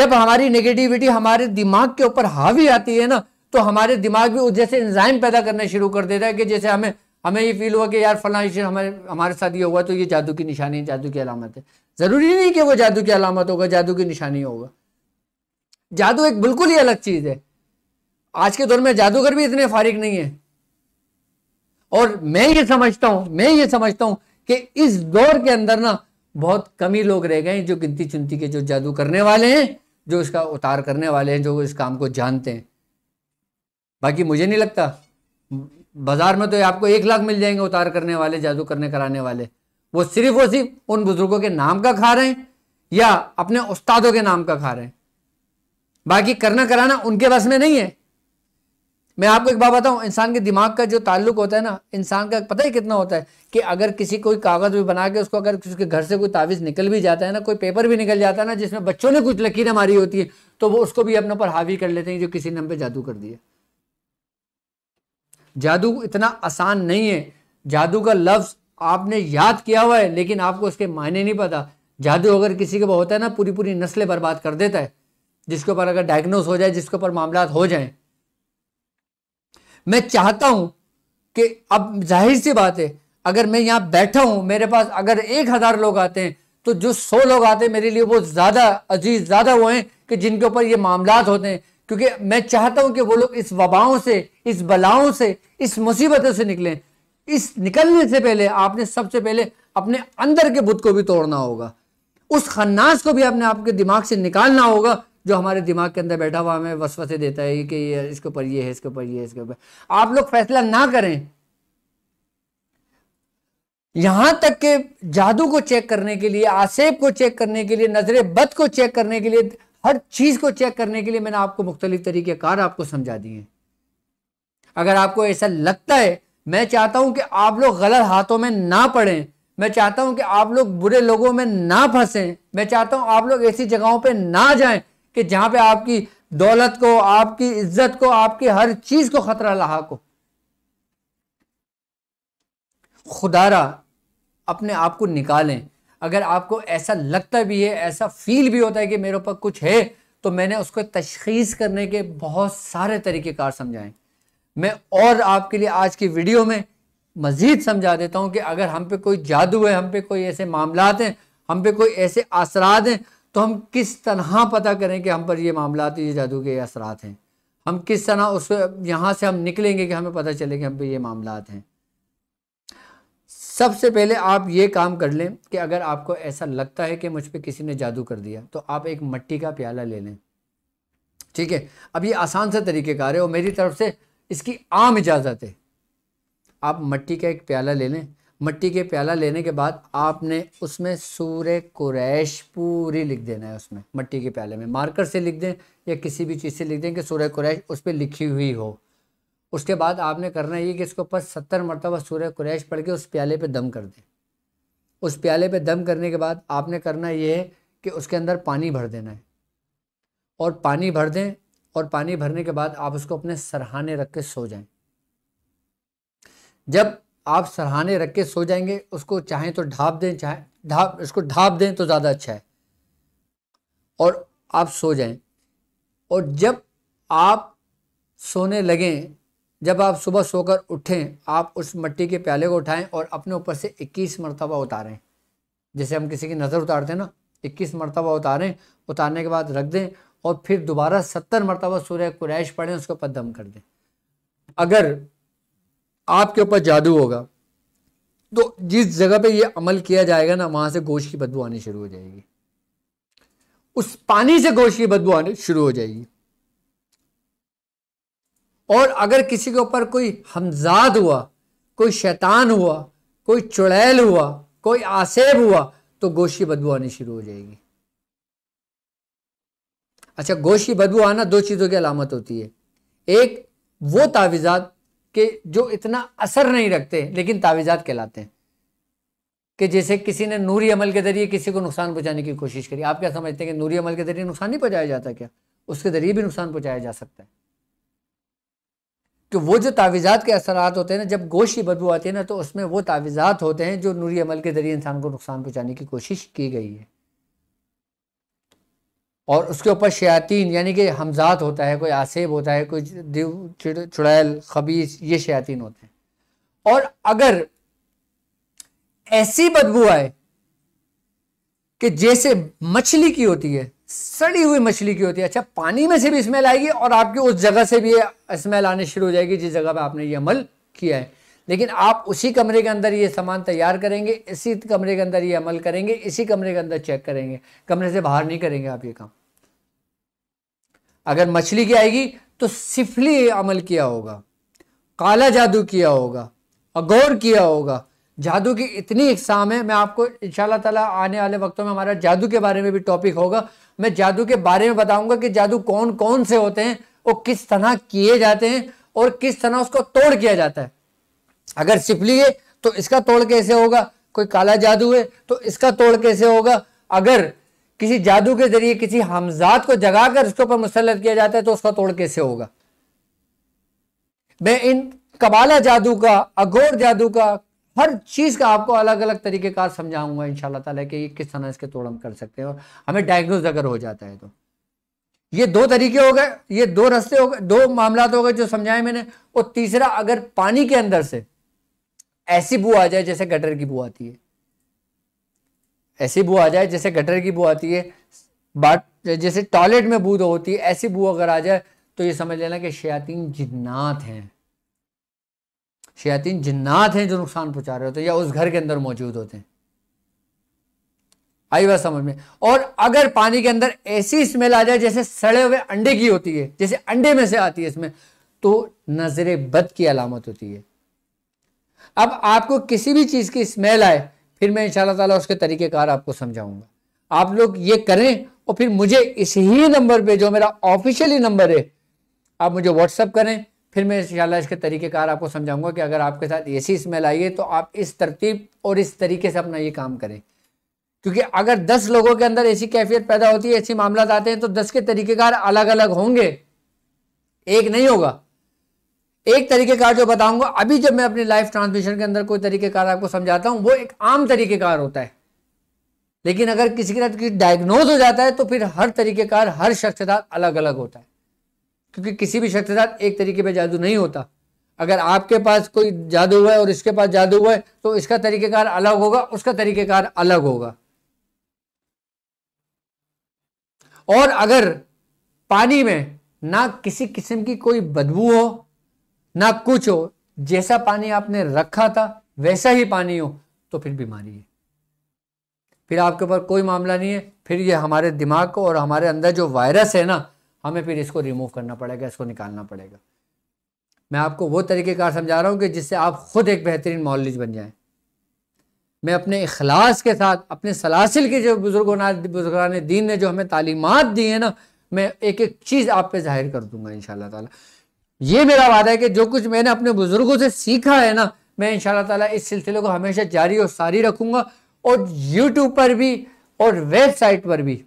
Speaker 1: जब हमारी नेगेटिविटी हमारे दिमाग के ऊपर हावी आती है ना तो हमारे दिमाग भी जैसे इंजाइम पैदा करना शुरू कर देता है कि जैसे हमें हमें ये फील हुआ कि यार फला हमारे हमारे साथ ये हुआ तो ये जादू की निशानी है जादू की अलामत है ज़रूरी नहीं कि वो जादू की अलामत होगा जादू की निशानी होगा जादू एक बिल्कुल ही अलग चीज़ है आज के दौर में जादूगर भी इतने फारिक नहीं है और मैं ये समझता हूं मैं ये समझता हूं कि इस दौर के अंदर ना बहुत कम ही लोग रह गए हैं जो गिनती चुनती के जो जादू करने वाले हैं जो इसका उतार करने वाले हैं जो इस काम को जानते हैं बाकी मुझे नहीं लगता बाज़ार में तो आपको एक लाख मिल जाएंगे उतार करने वाले जादू करने कराने वाले वो सिर्फ और सिर्फ उन बुज़ुर्गों के नाम का खा रहे हैं या अपने उस्तादों के नाम का खा रहे हैं बाकी करना कराना उनके बस में नहीं है मैं आपको एक बात बताऊं इंसान के दिमाग का जो ताल्लुक होता है ना इंसान का पता ही कितना होता है कि अगर किसी कोई कागज़ भी बना के उसको अगर उसके घर से कोई तावीज़ निकल भी जाता है ना कोई पेपर भी निकल जाता है ना जिसमें बच्चों ने कुछ लकीरें मारी होती है तो वो उसको भी अपने ऊपर हावी कर लेते हैं जो किसी ने हम पे जादू कर दिया जादू इतना आसान नहीं है जादू का लफ्ज़ आपने याद किया हुआ है लेकिन आपको उसके मायने नहीं पता जादू अगर किसी के पास होता है ना पूरी पूरी नस्लें बर्बाद कर देता है जिसके ऊपर अगर डायग्नोस हो जाए जिसके ऊपर मामला हो जाए मैं चाहता हूं कि अब जाहिर सी बात है अगर मैं यहाँ बैठा हूं मेरे पास अगर एक हज़ार लोग आते हैं तो जो सौ लोग आते हैं मेरे लिए वो ज़्यादा अजीज ज़्यादा वो हैं कि जिनके ऊपर ये मामला होते हैं क्योंकि मैं चाहता हूं कि वो लोग इस वबाओं से इस बलाओं से इस मुसीबतों से निकलें इस निकलने से पहले आपने सबसे पहले अपने अंदर के बुद्ध को भी तोड़ना होगा उस खन्नास को भी अपने आपके दिमाग से निकालना होगा जो हमारे दिमाग के अंदर बैठा हुआ हमें वसवसे देता है कि ये इसके ऊपर ये है इसके ऊपर ये है इसके ऊपर आप लोग फैसला ना करें यहां तक के जादू को चेक करने के लिए आसेब को चेक करने के लिए नजरे बद को चेक करने के लिए हर चीज़ को चेक करने के लिए मैंने आपको मुख्तलिफ कार आपको समझा दिए हैं अगर आपको ऐसा लगता है मैं चाहता हूं कि आप लोग गलत हाथों में ना पड़ें मैं चाहता हूं कि आप लोग बुरे लोगों में ना फंसें मैं चाहता हूं आप लोग ऐसी जगहों पे ना जाएं कि जहां पे आपकी दौलत को आपकी इज्जत को आपकी हर चीज को खतरा लाक हो खुदारा अपने आप को निकालें अगर आपको ऐसा लगता भी है ऐसा फील भी होता है कि मेरे ऊपर कुछ है तो मैंने उसको तशखीस करने के बहुत सारे तरीक़ेकार समझाएं मैं और आपके लिए आज की वीडियो में मज़ीद समझा देता हूँ कि अगर हम पे कोई जादू है हम पे कोई ऐसे मामलात हैं हम पे कोई ऐसे असरात हैं तो हम किस तरह पता करें कि हम पर ये मामलात ये जादू के असरात हैं हम किस तरह उस यहाँ से हम निकलेंगे कि हमें पता चले कि हम पे ये मामलात हैं सबसे पहले आप ये काम कर लें कि अगर आपको ऐसा लगता है कि मुझ पर किसी ने जादू कर दिया तो आप एक मट्टी का प्याला ले लें ठीक है अब ये आसान सा का है और मेरी तरफ से इसकी आम इजाज़त है आप मट्टी का एक प्याला ले लें मट्टी के प्याला लेने के बाद आपने उसमें सूर्य कुरैश पूरी लिख देना है उसमें मट्टी के प्याले में मार्कर से लिख दें या किसी भी चीज़ से लिख दें कि सूर्य कुरैश उस पर लिखी हुई हो उसके बाद आपने करना ये कि इसके ऊपर सत्तर मरतबा सूर्य कुरैश पढ़ के उस प्याले पे दम कर दें उस प्याले पे दम करने के बाद आपने करना ये है कि उसके अंदर पानी भर देना है और पानी भर दें और पानी भरने के बाद आप उसको अपने सरहाने रख के सो जाएं जब आप सरहाने रख के सो जाएंगे उसको चाहें तो ढाप दें चाहे ढाप इसको ढाप दें तो ज़्यादा अच्छा है और आप सो जाएं और जब आप सोने लगें जब आप सुबह सोकर उठें आप उस मट्टी के प्याले को उठाएं और अपने ऊपर से 21 मरतबा उतारें जैसे हम किसी की नज़र उतारते हैं ना 21 मरतबा उतारें उतारने के बाद रख दें और फिर दोबारा 70 मरतबा सूर्य कुरैश पढ़ें उसके ऊपर दम कर दें अगर आपके ऊपर जादू होगा तो जिस जगह पे ये अमल किया जाएगा ना वहाँ से गोश्त की बदबू आनी शुरू हो जाएगी उस पानी से गोश्त की बदबू आनी शुरू हो जाएगी और अगर किसी के ऊपर कोई हमजाद हुआ कोई शैतान हुआ कोई चुड़ैल हुआ कोई आसेब हुआ तो गोशी बदबू आनी शुरू हो जाएगी अच्छा गोशी बदबू आना दो चीज़ों की अलामत होती है एक वो तावीज़ात के जो इतना असर नहीं रखते लेकिन तावीज़ात कहलाते हैं कि जैसे किसी ने नूरी अमल के ज़रिए किसी को नुकसान पहुंचाने की कोशिश करी आप क्या समझते हैं कि नूरी अमल के ज़रिए नुकसान नहीं पहुंचाया जाता क्या उसके ज़रिए भी नुकसान पहुंचाया जा सकता है कि वो जो तावीज़ात के असरात होते हैं ना जब गोशी बदबू आती है ना तो उसमें वो तावीज़ात होते हैं जो नूरी अमल के ज़रिए इंसान को नुकसान पहुँचाने की कोशिश की गई है और उसके ऊपर शयातीन यानी कि हमजात होता है कोई आसेब होता है कोई दिव चुड़ैल खबीज ये शयातीन होते हैं और अगर ऐसी बदबू आए कि जैसे मछली की होती है सड़ी हुई मछली की होती है अच्छा पानी में से भी स्मेल आएगी और आपकी उस जगह से भी स्मेल आने शुरू हो जाएगी जिस जगह पर आपने ये अमल किया है लेकिन आप उसी कमरे के अंदर ये सामान तैयार करेंगे इसी कमरे के अंदर ये अमल करेंगे इसी कमरे के अंदर चेक करेंगे कमरे से बाहर नहीं करेंगे आप ये काम अगर मछली की आएगी तो सिफली अमल किया होगा काला जादू किया होगा अगौर किया होगा जादू की इतनी इकसाम है मैं आपको इन ताला आने वाले वक्तों में हमारा जादू के बारे में भी टॉपिक होगा मैं जादू के बारे में बताऊंगा कि जादू कौन कौन से होते हैं और किस तरह किए जाते हैं और किस तरह उसको तोड़ किया जाता है अगर सिपली है तो इसका तोड़ कैसे होगा कोई काला जादू है तो इसका तोड़ कैसे होगा अगर किसी जादू के जरिए किसी हमजात को जगाकर उसके ऊपर मुसलत किया जाता है तो उसका तोड़ कैसे होगा मैं इन कबाला जादू का अघोर जादू का हर चीज़ का आपको अलग अलग तरीके का समझाऊंगा इन ताला कि किस तरह इसके तोड़ हम कर सकते हैं और हमें डायग्नोज अगर हो जाता है तो ये दो तरीके हो गए ये दो रास्ते हो गए दो मामला हो गए जो समझाए मैंने और तीसरा अगर पानी के अंदर से ऐसी बू आ जाए जैसे गटर की बू आती है ऐसी बू आ जाए जैसे गटर की बू आती है बात जैसे टॉयलेट में बू होती है ऐसी बू अगर आ जाए तो ये समझ लेना कि शयातीन जिन्नात हैं शैतिन जिन्नात हैं जो नुकसान पहुंचा रहे होते हैं या उस घर के अंदर मौजूद होते हैं आई बात समझ में और अगर पानी के अंदर ऐसी स्मेल आ जाए जैसे सड़े हुए अंडे की होती है जैसे अंडे में से आती है इसमें तो नजरे बद की अलामत होती है अब आपको किसी भी चीज़ की स्मेल आए फिर मैं इन ताला उसके तरीक़ेकार आपको समझाऊंगा आप लोग ये करें और फिर मुझे इसी ही नंबर पे जो मेरा ऑफिशियली नंबर है आप मुझे व्हाट्सअप करें फिर मैं इंशाल्लाह इसके तरीक़ेकार आपको समझाऊंगा कि अगर आपके साथ ऐसी स्मेल आई है तो आप इस तरतीब और इस तरीके से अपना ये काम करें क्योंकि अगर दस लोगों के अंदर ऐसी कैफियत पैदा होती है ऐसे मामला आते हैं तो दस के तरीक़ेकार अलग अलग होंगे एक नहीं होगा एक तरीक़ेकार जो बताऊंगा अभी जब मैं अपनी लाइफ ट्रांसमिशन के अंदर कोई तरीक़ेकार आपको समझाता हूँ वो एक आम तरीक़ेकार होता है लेकिन अगर किसी के साथ डायग्नोज हो जाता है तो फिर हर तरीक़ेकार हर शख्स के साथ अलग अलग होता है क्योंकि किसी भी शख्स के साथ एक तरीके पर जादू नहीं होता अगर आपके पास कोई जादू हुआ है और इसके पास जादू हुआ है तो इसका तरीक़ेकार अलग होगा उसका तरीक़ेकार अलग होगा और अगर पानी में ना किसी किस्म की कोई बदबू हो ना कुछ हो जैसा पानी आपने रखा था वैसा ही पानी हो तो फिर बीमारी है फिर आपके ऊपर कोई मामला नहीं है फिर ये हमारे दिमाग को और हमारे अंदर जो वायरस है ना हमें फिर इसको रिमूव करना पड़ेगा इसको निकालना पड़ेगा मैं आपको वो तरीक़ेकार समझा रहा हूँ कि जिससे आप ख़ुद एक बेहतरीन मॉलज बन जाएँ मैं अपने अखलास के साथ अपने सलासिल के जो बुज़ुर्गों बुज़ुर्गान दीन ने जो हमें तालीमत दी है ना मैं एक एक चीज़ आप पे जाहिर कर दूंगा इन ताला ये मेरा वादा है कि जो कुछ मैंने अपने बुज़ुर्गों से सीखा है ना मैं इन ताला इस सिलसिले को हमेशा जारी और सारी रखूँगा और यूट्यूब पर भी और वेबसाइट पर भी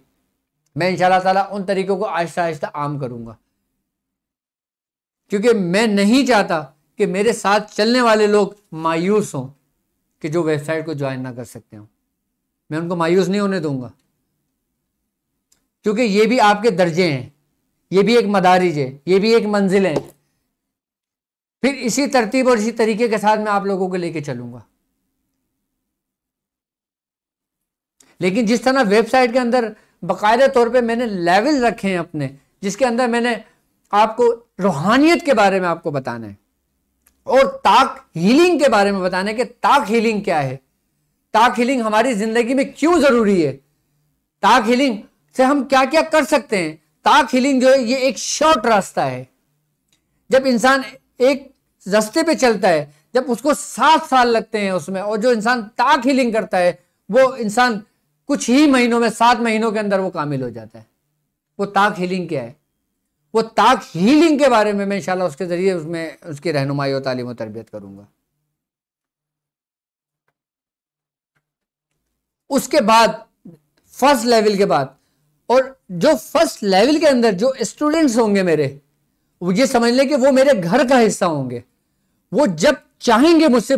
Speaker 1: मैं इन ताला उन तरीकों को आहिस्ता आहिस्ता आम करूंगा क्योंकि मैं नहीं चाहता कि मेरे साथ चलने वाले लोग मायूस हों कि जो वेबसाइट को ज्वाइन ना कर सकते हों मैं उनको मायूस नहीं होने दूंगा क्योंकि ये भी आपके दर्जे हैं ये भी एक मदारिज है ये भी एक मंजिल है फिर इसी तरतीब और इसी तरीके के साथ मैं आप लोगों को लेके चलूंगा लेकिन जिस तरह वेबसाइट के अंदर बाकायदे तौर पे मैंने लेवल रखे हैं अपने जिसके अंदर मैंने आपको रूहानियत के बारे में आपको बताना है और ताक हीलिंग के बारे में बताना है कि ताक हीलिंग क्या है ताक हीलिंग हमारी ज़िंदगी में क्यों ज़रूरी है ताक हीलिंग से हम क्या क्या कर सकते हैं ताक हीलिंग जो है ये एक शॉर्ट रास्ता है जब इंसान एक रास्ते पे चलता है जब उसको सात साल लगते हैं उसमें और जो इंसान ताक हीलिंग करता है वो इंसान कुछ ही महीनों में सात महीनों के अंदर वो कामिल हो जाता है वो ताक हीलिंग क्या है वो ताक हीलिंग के बारे में मैं इंशाल्लाह उसके ज़रिए उसमें उसकी रहनुमाई और तालीम और तरबियत करूंगा उसके बाद फर्स्ट लेवल के बाद और जो फर्स्ट लेवल के अंदर जो स्टूडेंट्स होंगे मेरे वो ये समझ लें कि वो मेरे घर का हिस्सा होंगे वो जब चाहेंगे मुझसे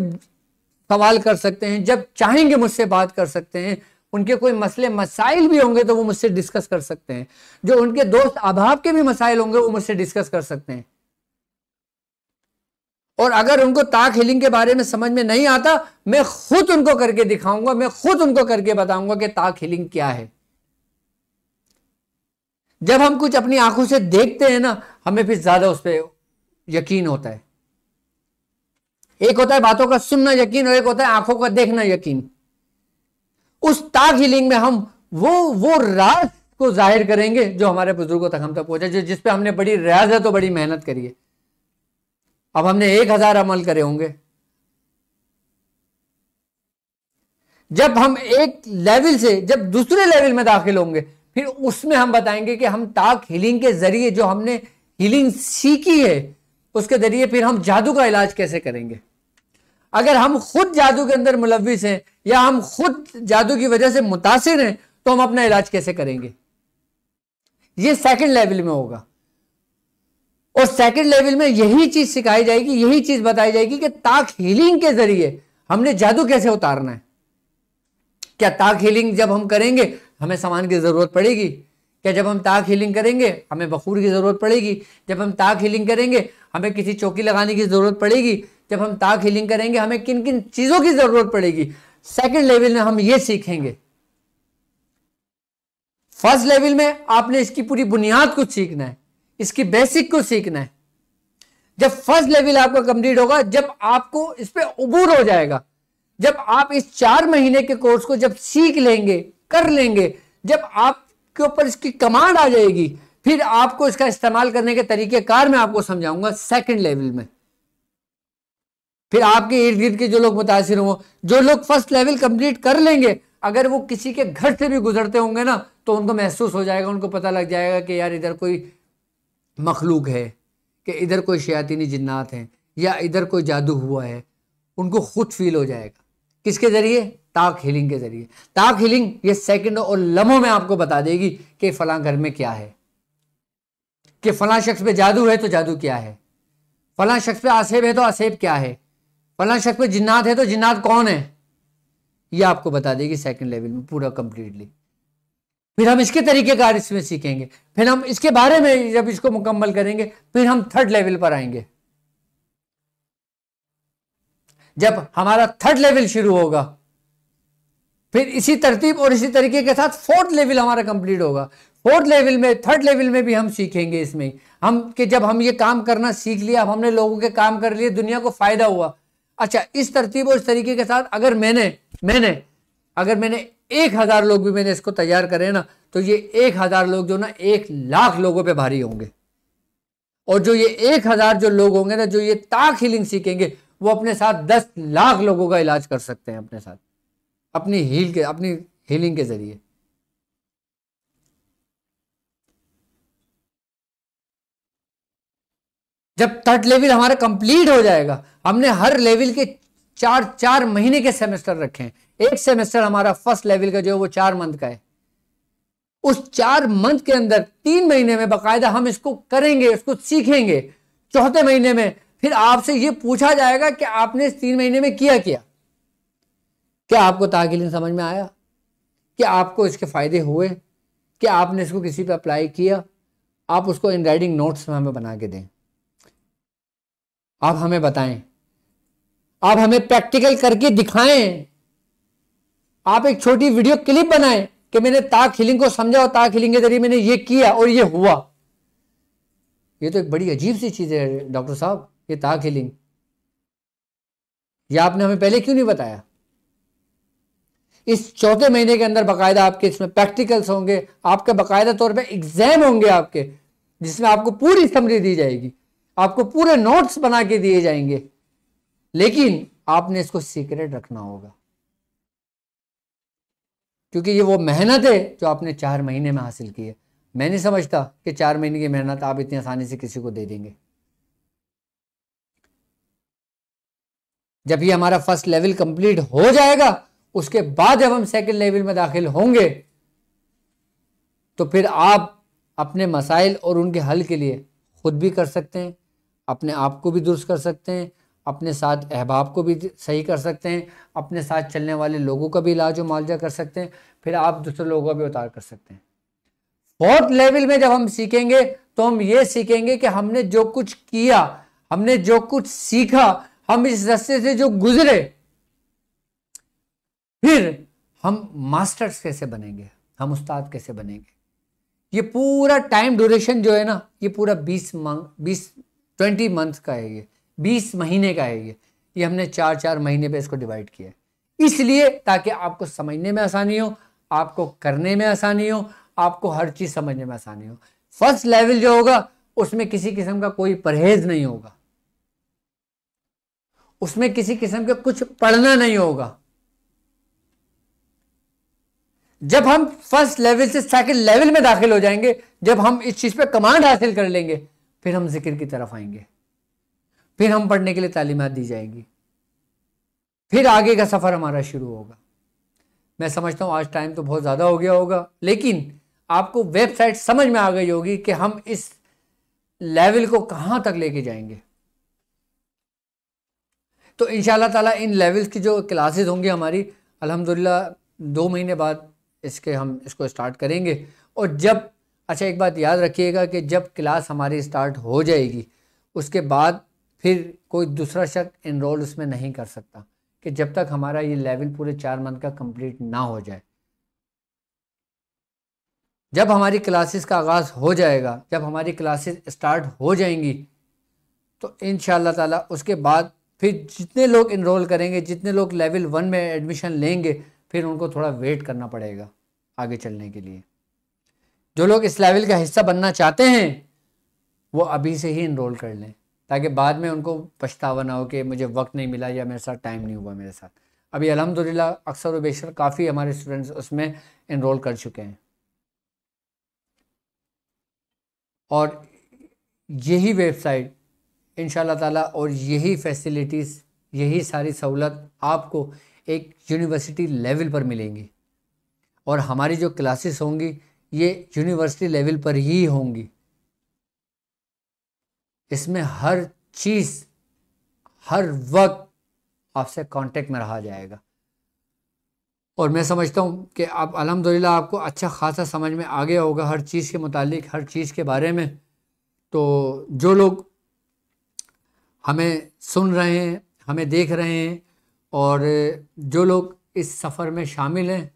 Speaker 1: सवाल कर सकते हैं जब चाहेंगे मुझसे बात कर सकते हैं उनके कोई मसले मसाइल भी होंगे तो वो मुझसे डिस्कस कर सकते हैं जो उनके दोस्त अभाव के भी मसाइल होंगे वो मुझसे डिस्कस कर सकते हैं और अगर उनको ताक हिलिंग के बारे में समझ में नहीं आता मैं खुद उनको करके दिखाऊंगा मैं खुद उनको करके बताऊंगा कि ताक हिलिंग क्या है जब हम कुछ अपनी आंखों से देखते हैं ना हमें फिर ज्यादा उस पर यकीन होता है एक होता है बातों का सुनना यकीन और एक होता है आंखों का देखना यकीन उस ताक हीलिंग में हम वो वो राज को जाहिर करेंगे जो हमारे बुजुर्गों तक हम तक पहुंचे जो जिस पे हमने बड़ी रियाजत और बड़ी मेहनत करी है अब हमने एक हजार अमल करे होंगे जब हम एक लेवल से जब दूसरे लेवल में दाखिल होंगे फिर उसमें हम बताएंगे कि हम ताक हीलिंग के जरिए जो हमने हीलिंग सीखी है उसके जरिए फिर हम जादू का इलाज कैसे करेंगे अगर हम खुद जादू के अंदर मुलविस हैं या हम खुद जादू की वजह से मुतासर हैं तो हम अपना इलाज कैसे करेंगे ये सेकंड लेवल में होगा और सेकंड लेवल में यही चीज सिखाई जाएगी यही चीज बताई जाएगी कि ताक हीलिंग के जरिए हमने जादू कैसे उतारना है क्या ताक हीलिंग जब हम करेंगे हमें सामान की जरूरत पड़ेगी क्या जब हम ताक हीलिंग करेंगे हमें बखूर की ज़रूरत पड़ेगी जब हम ताक हीलिंग करेंगे हमें किसी चौकी लगाने की ज़रूरत पड़ेगी जब हम ताक हीलिंग करेंगे हमें किन किन चीज़ों की ज़रूरत पड़ेगी सेकेंड लेवल में हम ये सीखेंगे फर्स्ट लेवल में आपने इसकी पूरी बुनियाद को सीखना है इसकी बेसिक को सीखना है जब फर्स्ट लेवल आपका कंप्लीट होगा जब आपको इस पर उबूर हो जाएगा जब आप इस चार महीने के कोर्स को जब सीख लेंगे कर लेंगे जब आपके ऊपर इसकी कमांड आ जाएगी फिर आपको इसका इस्तेमाल करने के तरीके कार में आपको समझाऊंगा सेकंड लेवल में फिर आपके इर्द गिर्द के जो लोग मुतासर हों जो लोग फर्स्ट लेवल कंप्लीट कर लेंगे अगर वो किसी के घर से भी गुजरते होंगे ना तो उनको महसूस हो जाएगा उनको पता लग जाएगा कि यार इधर कोई मखलूक है कि इधर कोई शयातीनी जन्ात हैं या इधर कोई जादू हुआ है उनको खुद फील हो जाएगा किसके ज़रिए ताक हीलिंग के ज़रिए ताक हीलिंग ये सेकंड और लम्हों में आपको बता देगी कि फ़लां घर में क्या है कि फला शख्स पे जादू है तो जादू क्या है फ़लाँ शख्स पे आसेब है तो आसेब क्या है फला शख्स पे जिन्नात है तो जिन्नात कौन है ये आपको बता देगी सेकंड लेवल में पूरा कंप्लीटली फिर हम इसके तरीके का इसमें सीखेंगे फिर हम इसके बारे में जब इसको मुकम्मल करेंगे फिर हम थर्ड लेवल पर आएंगे जब हमारा थर्ड लेवल शुरू होगा फिर इसी तरतीब और इसी तरीके के साथ फोर्थ लेवल हमारा कंप्लीट होगा फोर्थ लेवल में थर्ड लेवल में भी हम सीखेंगे इसमें हम कि जब हम ये काम करना सीख लिया अब हमने लोगों के काम कर लिए दुनिया को फायदा हुआ अच्छा इस तरतीब और इस तरीके के साथ अगर मैंने मैंने अगर मैंने एक हज़ार लोग भी मैंने इसको तैयार करे ना तो ये एक हज़ार लोग जो ना एक लाख लोगों पे भारी होंगे और जो ये एक हज़ार जो लोग होंगे ना जो ये ताक हीलिंग सीखेंगे वो अपने साथ दस लाख लोगों का इलाज कर सकते हैं अपने साथ अपनी हील के अपनी हीलिंग के ज़रिए जब थर्ड लेवल हमारा कंप्लीट हो जाएगा हमने हर लेवल के चार चार महीने के सेमेस्टर रखे हैं एक सेमेस्टर हमारा फर्स्ट लेवल का जो है वो चार मंथ का है उस चार मंथ के अंदर तीन महीने में बकायदा हम इसको करेंगे इसको सीखेंगे चौथे महीने में फिर आपसे ये पूछा जाएगा कि आपने इस तीन महीने में किया क्या क्या आपको ताकिलिन समझ में आया क्या आपको इसके फायदे हुए क्या आपने इसको किसी पर अप्लाई किया आप उसको इन राइडिंग नोट्स में हमें बना के दें आप हमें बताएं आप हमें प्रैक्टिकल करके दिखाएं आप एक छोटी वीडियो क्लिप बनाएं कि मैंने ताक हिलिंग को समझा और ताक हिलिंग के जरिए मैंने ये किया और ये हुआ ये तो एक बड़ी अजीब सी चीज़ है डॉक्टर साहब ये ताक हिलिंग ये आपने हमें पहले क्यों नहीं बताया इस चौथे महीने के अंदर बाकायदा आपके इसमें प्रैक्टिकल्स होंगे आपके बाकायदा तौर पे एग्जाम होंगे आपके जिसमें आपको पूरी समरी दी जाएगी आपको पूरे नोट्स बना के दिए जाएंगे लेकिन आपने इसको सीक्रेट रखना होगा क्योंकि ये वो मेहनत है जो आपने चार महीने में हासिल की है मैं नहीं समझता कि चार महीने की मेहनत आप इतनी आसानी से किसी को दे देंगे जब ये हमारा फर्स्ट लेवल कंप्लीट हो जाएगा उसके बाद जब हम सेकंड लेवल में दाखिल होंगे तो फिर आप अपने मसाइल और उनके हल के लिए खुद भी कर सकते हैं अपने आप को भी दुरुस्त कर सकते हैं अपने साथ अहबाब को भी सही कर सकते हैं अपने साथ चलने वाले लोगों का भी इलाज और मुआवजा कर सकते हैं फिर आप दूसरे लोगों का भी उतार कर सकते हैं फोर्थ लेवल में जब हम सीखेंगे तो हम ये सीखेंगे कि हमने जो कुछ किया हमने जो कुछ सीखा हम इस रस्ते से जो गुजरे फिर हम मास्टर्स कैसे बनेंगे हम उस्ताद कैसे बनेंगे ये पूरा टाइम ड्यूरेशन जो है ना ये पूरा बीस मंथ बीस ट्वेंटी मंथ का है ये बीस महीने का है ये ये हमने चार चार महीने पे इसको डिवाइड किया है इसलिए ताकि आपको समझने में आसानी हो आपको करने में आसानी हो आपको हर चीज़ समझने में आसानी हो फर्स्ट लेवल जो होगा उसमें किसी किस्म का कोई परहेज नहीं होगा उसमें किसी किस्म का कुछ पढ़ना नहीं होगा जब हम फर्स्ट लेवल से सेकंड लेवल में दाखिल हो जाएंगे जब हम इस चीज पे कमांड हासिल कर लेंगे फिर हम जिक्र की तरफ आएंगे फिर हम पढ़ने के लिए तालीमत दी जाएगी फिर आगे का सफ़र हमारा शुरू होगा मैं समझता हूँ आज टाइम तो बहुत ज़्यादा हो गया होगा लेकिन आपको वेबसाइट समझ में आ गई होगी कि हम इस लेवल को कहाँ तक लेके जाएंगे तो इन ताला इन लेवल्स की जो क्लासेस होंगी हमारी अलहमदिल्ला दो महीने बाद इसके हम इसको स्टार्ट करेंगे और जब अच्छा एक बात याद रखिएगा कि जब क्लास हमारी स्टार्ट हो जाएगी उसके बाद फिर कोई दूसरा शख्स इनरोल उसमें नहीं कर सकता कि जब तक हमारा ये लेवल पूरे चार मंथ का कंप्लीट ना हो जाए जब हमारी क्लासेस का आगाज़ हो जाएगा जब हमारी क्लासेस स्टार्ट हो जाएंगी तो इन ताला उसके बाद फिर जितने लोग इनरोल करेंगे जितने लोग लेवल वन में एडमिशन लेंगे फिर उनको थोड़ा वेट करना पड़ेगा आगे चलने के लिए जो लोग इस लेवल का हिस्सा बनना चाहते हैं वो अभी से ही इनरोल कर लें ताकि बाद में उनको पछतावा ना हो कि मुझे वक्त नहीं मिला या मेरे साथ टाइम नहीं हुआ मेरे साथ अभी अलहमदिल्ला अक्सर वेशर काफ़ी हमारे स्टूडेंट्स उसमें इनरोल कर चुके हैं और यही वेबसाइट इन ताला और यही फैसिलिटीज़ यही सारी सहूलत आपको एक यूनिवर्सिटी लेवल पर मिलेंगी और हमारी जो क्लासेस होंगी ये यूनिवर्सिटी लेवल पर ही होंगी इसमें हर चीज़ हर वक्त आपसे कांटेक्ट में रहा जाएगा और मैं समझता हूँ कि आप अलहमदिल्ला आपको अच्छा खासा समझ में आ गया होगा हर चीज़ के मुतालिक हर चीज़ के बारे में तो जो लोग हमें सुन रहे हैं हमें देख रहे हैं और जो लोग इस सफ़र में शामिल हैं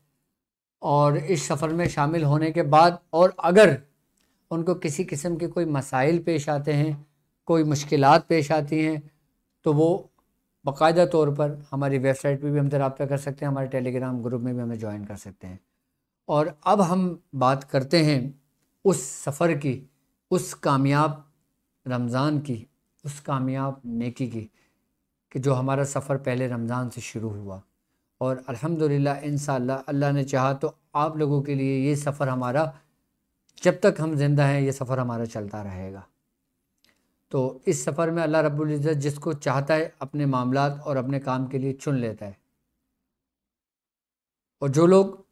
Speaker 1: और इस सफ़र में शामिल होने के बाद और अगर उनको किसी किस्म के कोई मसाइल पेश आते हैं कोई मुश्किल पेश आती हैं तो वो बाकायदा तौर पर हमारी वेबसाइट पर भी हम रबता कर सकते हैं हमारे टेलीग्राम ग्रुप में भी हमें ज्वाइन कर सकते हैं और अब हम बात करते हैं उस सफ़र की उस कामयाब रमज़ान की उस कामयाब नेकी की कि जो हमारा सफ़र पहले रमज़ान से शुरू हुआ और अल्हम्दुलिल्लाह इन अल्लाह ने चाहा तो आप लोगों के लिए ये सफ़र हमारा जब तक हम जिंदा हैं ये सफ़र हमारा चलता रहेगा तो इस सफ़र में अल्लाह रब्बुल इज़्ज़त जिसको चाहता है अपने मामला और अपने काम के लिए चुन लेता है और जो लोग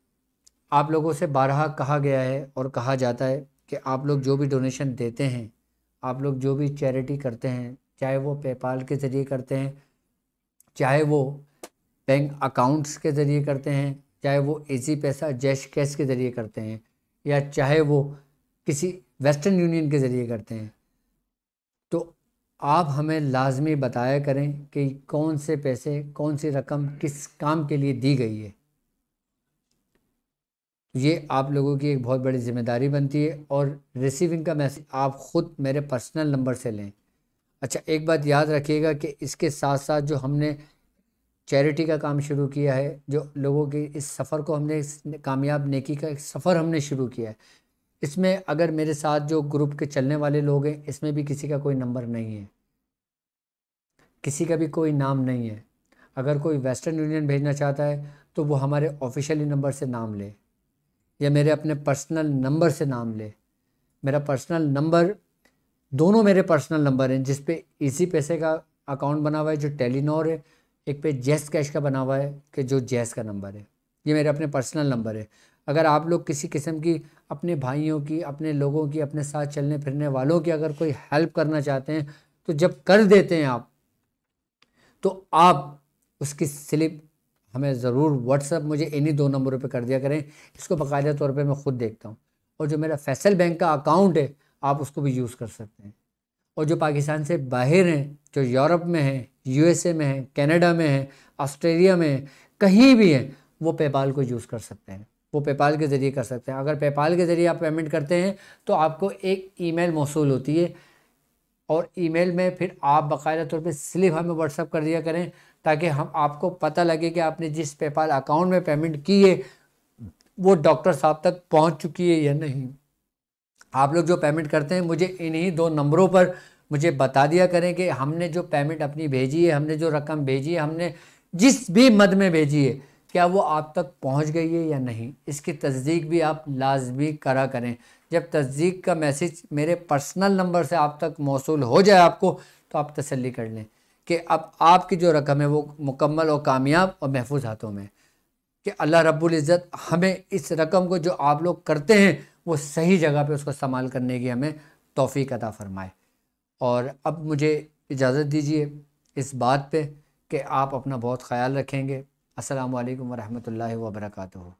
Speaker 1: आप लोगों से बारहा कहा गया है और कहा जाता है कि आप लोग जो भी डोनेशन देते हैं आप लोग जो भी चैरिटी करते हैं चाहे वो पेपाल के ज़रिए करते हैं चाहे वो बैंक अकाउंट्स के ज़रिए करते हैं चाहे वो एजी पैसा जैश कैश के ज़रिए करते हैं या चाहे वो किसी वेस्टर्न यूनियन के ज़रिए करते हैं तो आप हमें लाजमी बताया करें कि कौन से पैसे कौन सी रकम किस काम के लिए दी गई है ये आप लोगों की एक बहुत बड़ी ज़िम्मेदारी बनती है और रिसीविंग का मैसेज आप ख़ुद मेरे पर्सनल नंबर से लें अच्छा एक बात याद रखिएगा कि इसके साथ साथ जो हमने चैरिटी का काम शुरू किया है जो लोगों के इस सफ़र को हमने इस कामयाब नेकी का एक सफ़र हमने शुरू किया है इसमें अगर मेरे साथ जो ग्रुप के चलने वाले लोग हैं इसमें भी किसी का कोई नंबर नहीं है किसी का भी कोई नाम नहीं है अगर कोई वेस्टर्न यूनियन भेजना चाहता है तो वो हमारे ऑफिशियली नंबर से नाम ले या मेरे अपने पर्सनल नंबर से नाम ले मेरा पर्सनल नंबर दोनों मेरे पर्सनल नंबर हैं जिस पे इसी पैसे का अकाउंट बना हुआ है जो टेलीनॉर है एक पेज जेस कैश का बना हुआ है कि जो जेस का नंबर है ये मेरे अपने पर्सनल नंबर है अगर आप लोग किसी किस्म की अपने भाइयों की अपने लोगों की अपने साथ चलने फिरने वालों की अगर कोई हेल्प करना चाहते हैं तो जब कर देते हैं आप तो आप उसकी स्लिप हमें ज़रूर व्हाट्सअप मुझे इन्हीं दो नंबरों पे कर दिया करें इसको बाकायदा तौर पे मैं ख़ुद देखता हूँ और जो मेरा फैसल बैंक का अकाउंट है आप उसको भी यूज़ कर सकते हैं और जो पाकिस्तान से बाहर हैं जो यूरोप में हैं यूएसए में है कनाडा में है ऑस्ट्रेलिया में है कहीं भी है वो पेपाल को यूज़ कर सकते हैं वो पेपाल के ज़रिए कर सकते हैं अगर पेपाल के ज़रिए आप पेमेंट करते हैं तो आपको एक ईमेल मौसू होती है और ईमेल में फिर आप बाकायदा तौर पे स्लिप हमें व्हाट्सअप कर दिया करें ताकि हम आपको पता लगे कि आपने जिस पेपाल अकाउंट में पेमेंट की है वो डॉक्टर साहब तक पहुँच चुकी है या नहीं आप लोग जो पेमेंट करते हैं मुझे इन्हीं दो नंबरों पर मुझे बता दिया करें कि हमने जो पेमेंट अपनी भेजी है हमने जो रकम भेजी है हमने जिस भी मद में भेजी है क्या वो आप तक पहुंच गई है या नहीं इसकी तस्दीक भी आप लाजमी करा करें जब तस्दीक का मैसेज मेरे पर्सनल नंबर से आप तक मौसू हो जाए आपको तो आप तसली कर लें कि अब आपकी जो रकम है वो मुकम्मल और कामयाब और महफूज हाथों में कि अल्लाह रब्बुल इज़्ज़त हमें इस रकम को जो आप लोग करते हैं वो सही जगह पे उसको इस्तेमाल करने की हमें तोफ़ी अदा फरमाए और अब मुझे इजाज़त दीजिए इस बात पे कि आप अपना बहुत ख्याल रखेंगे अस्सलाम वालेकुम रहमतुल्लाहि व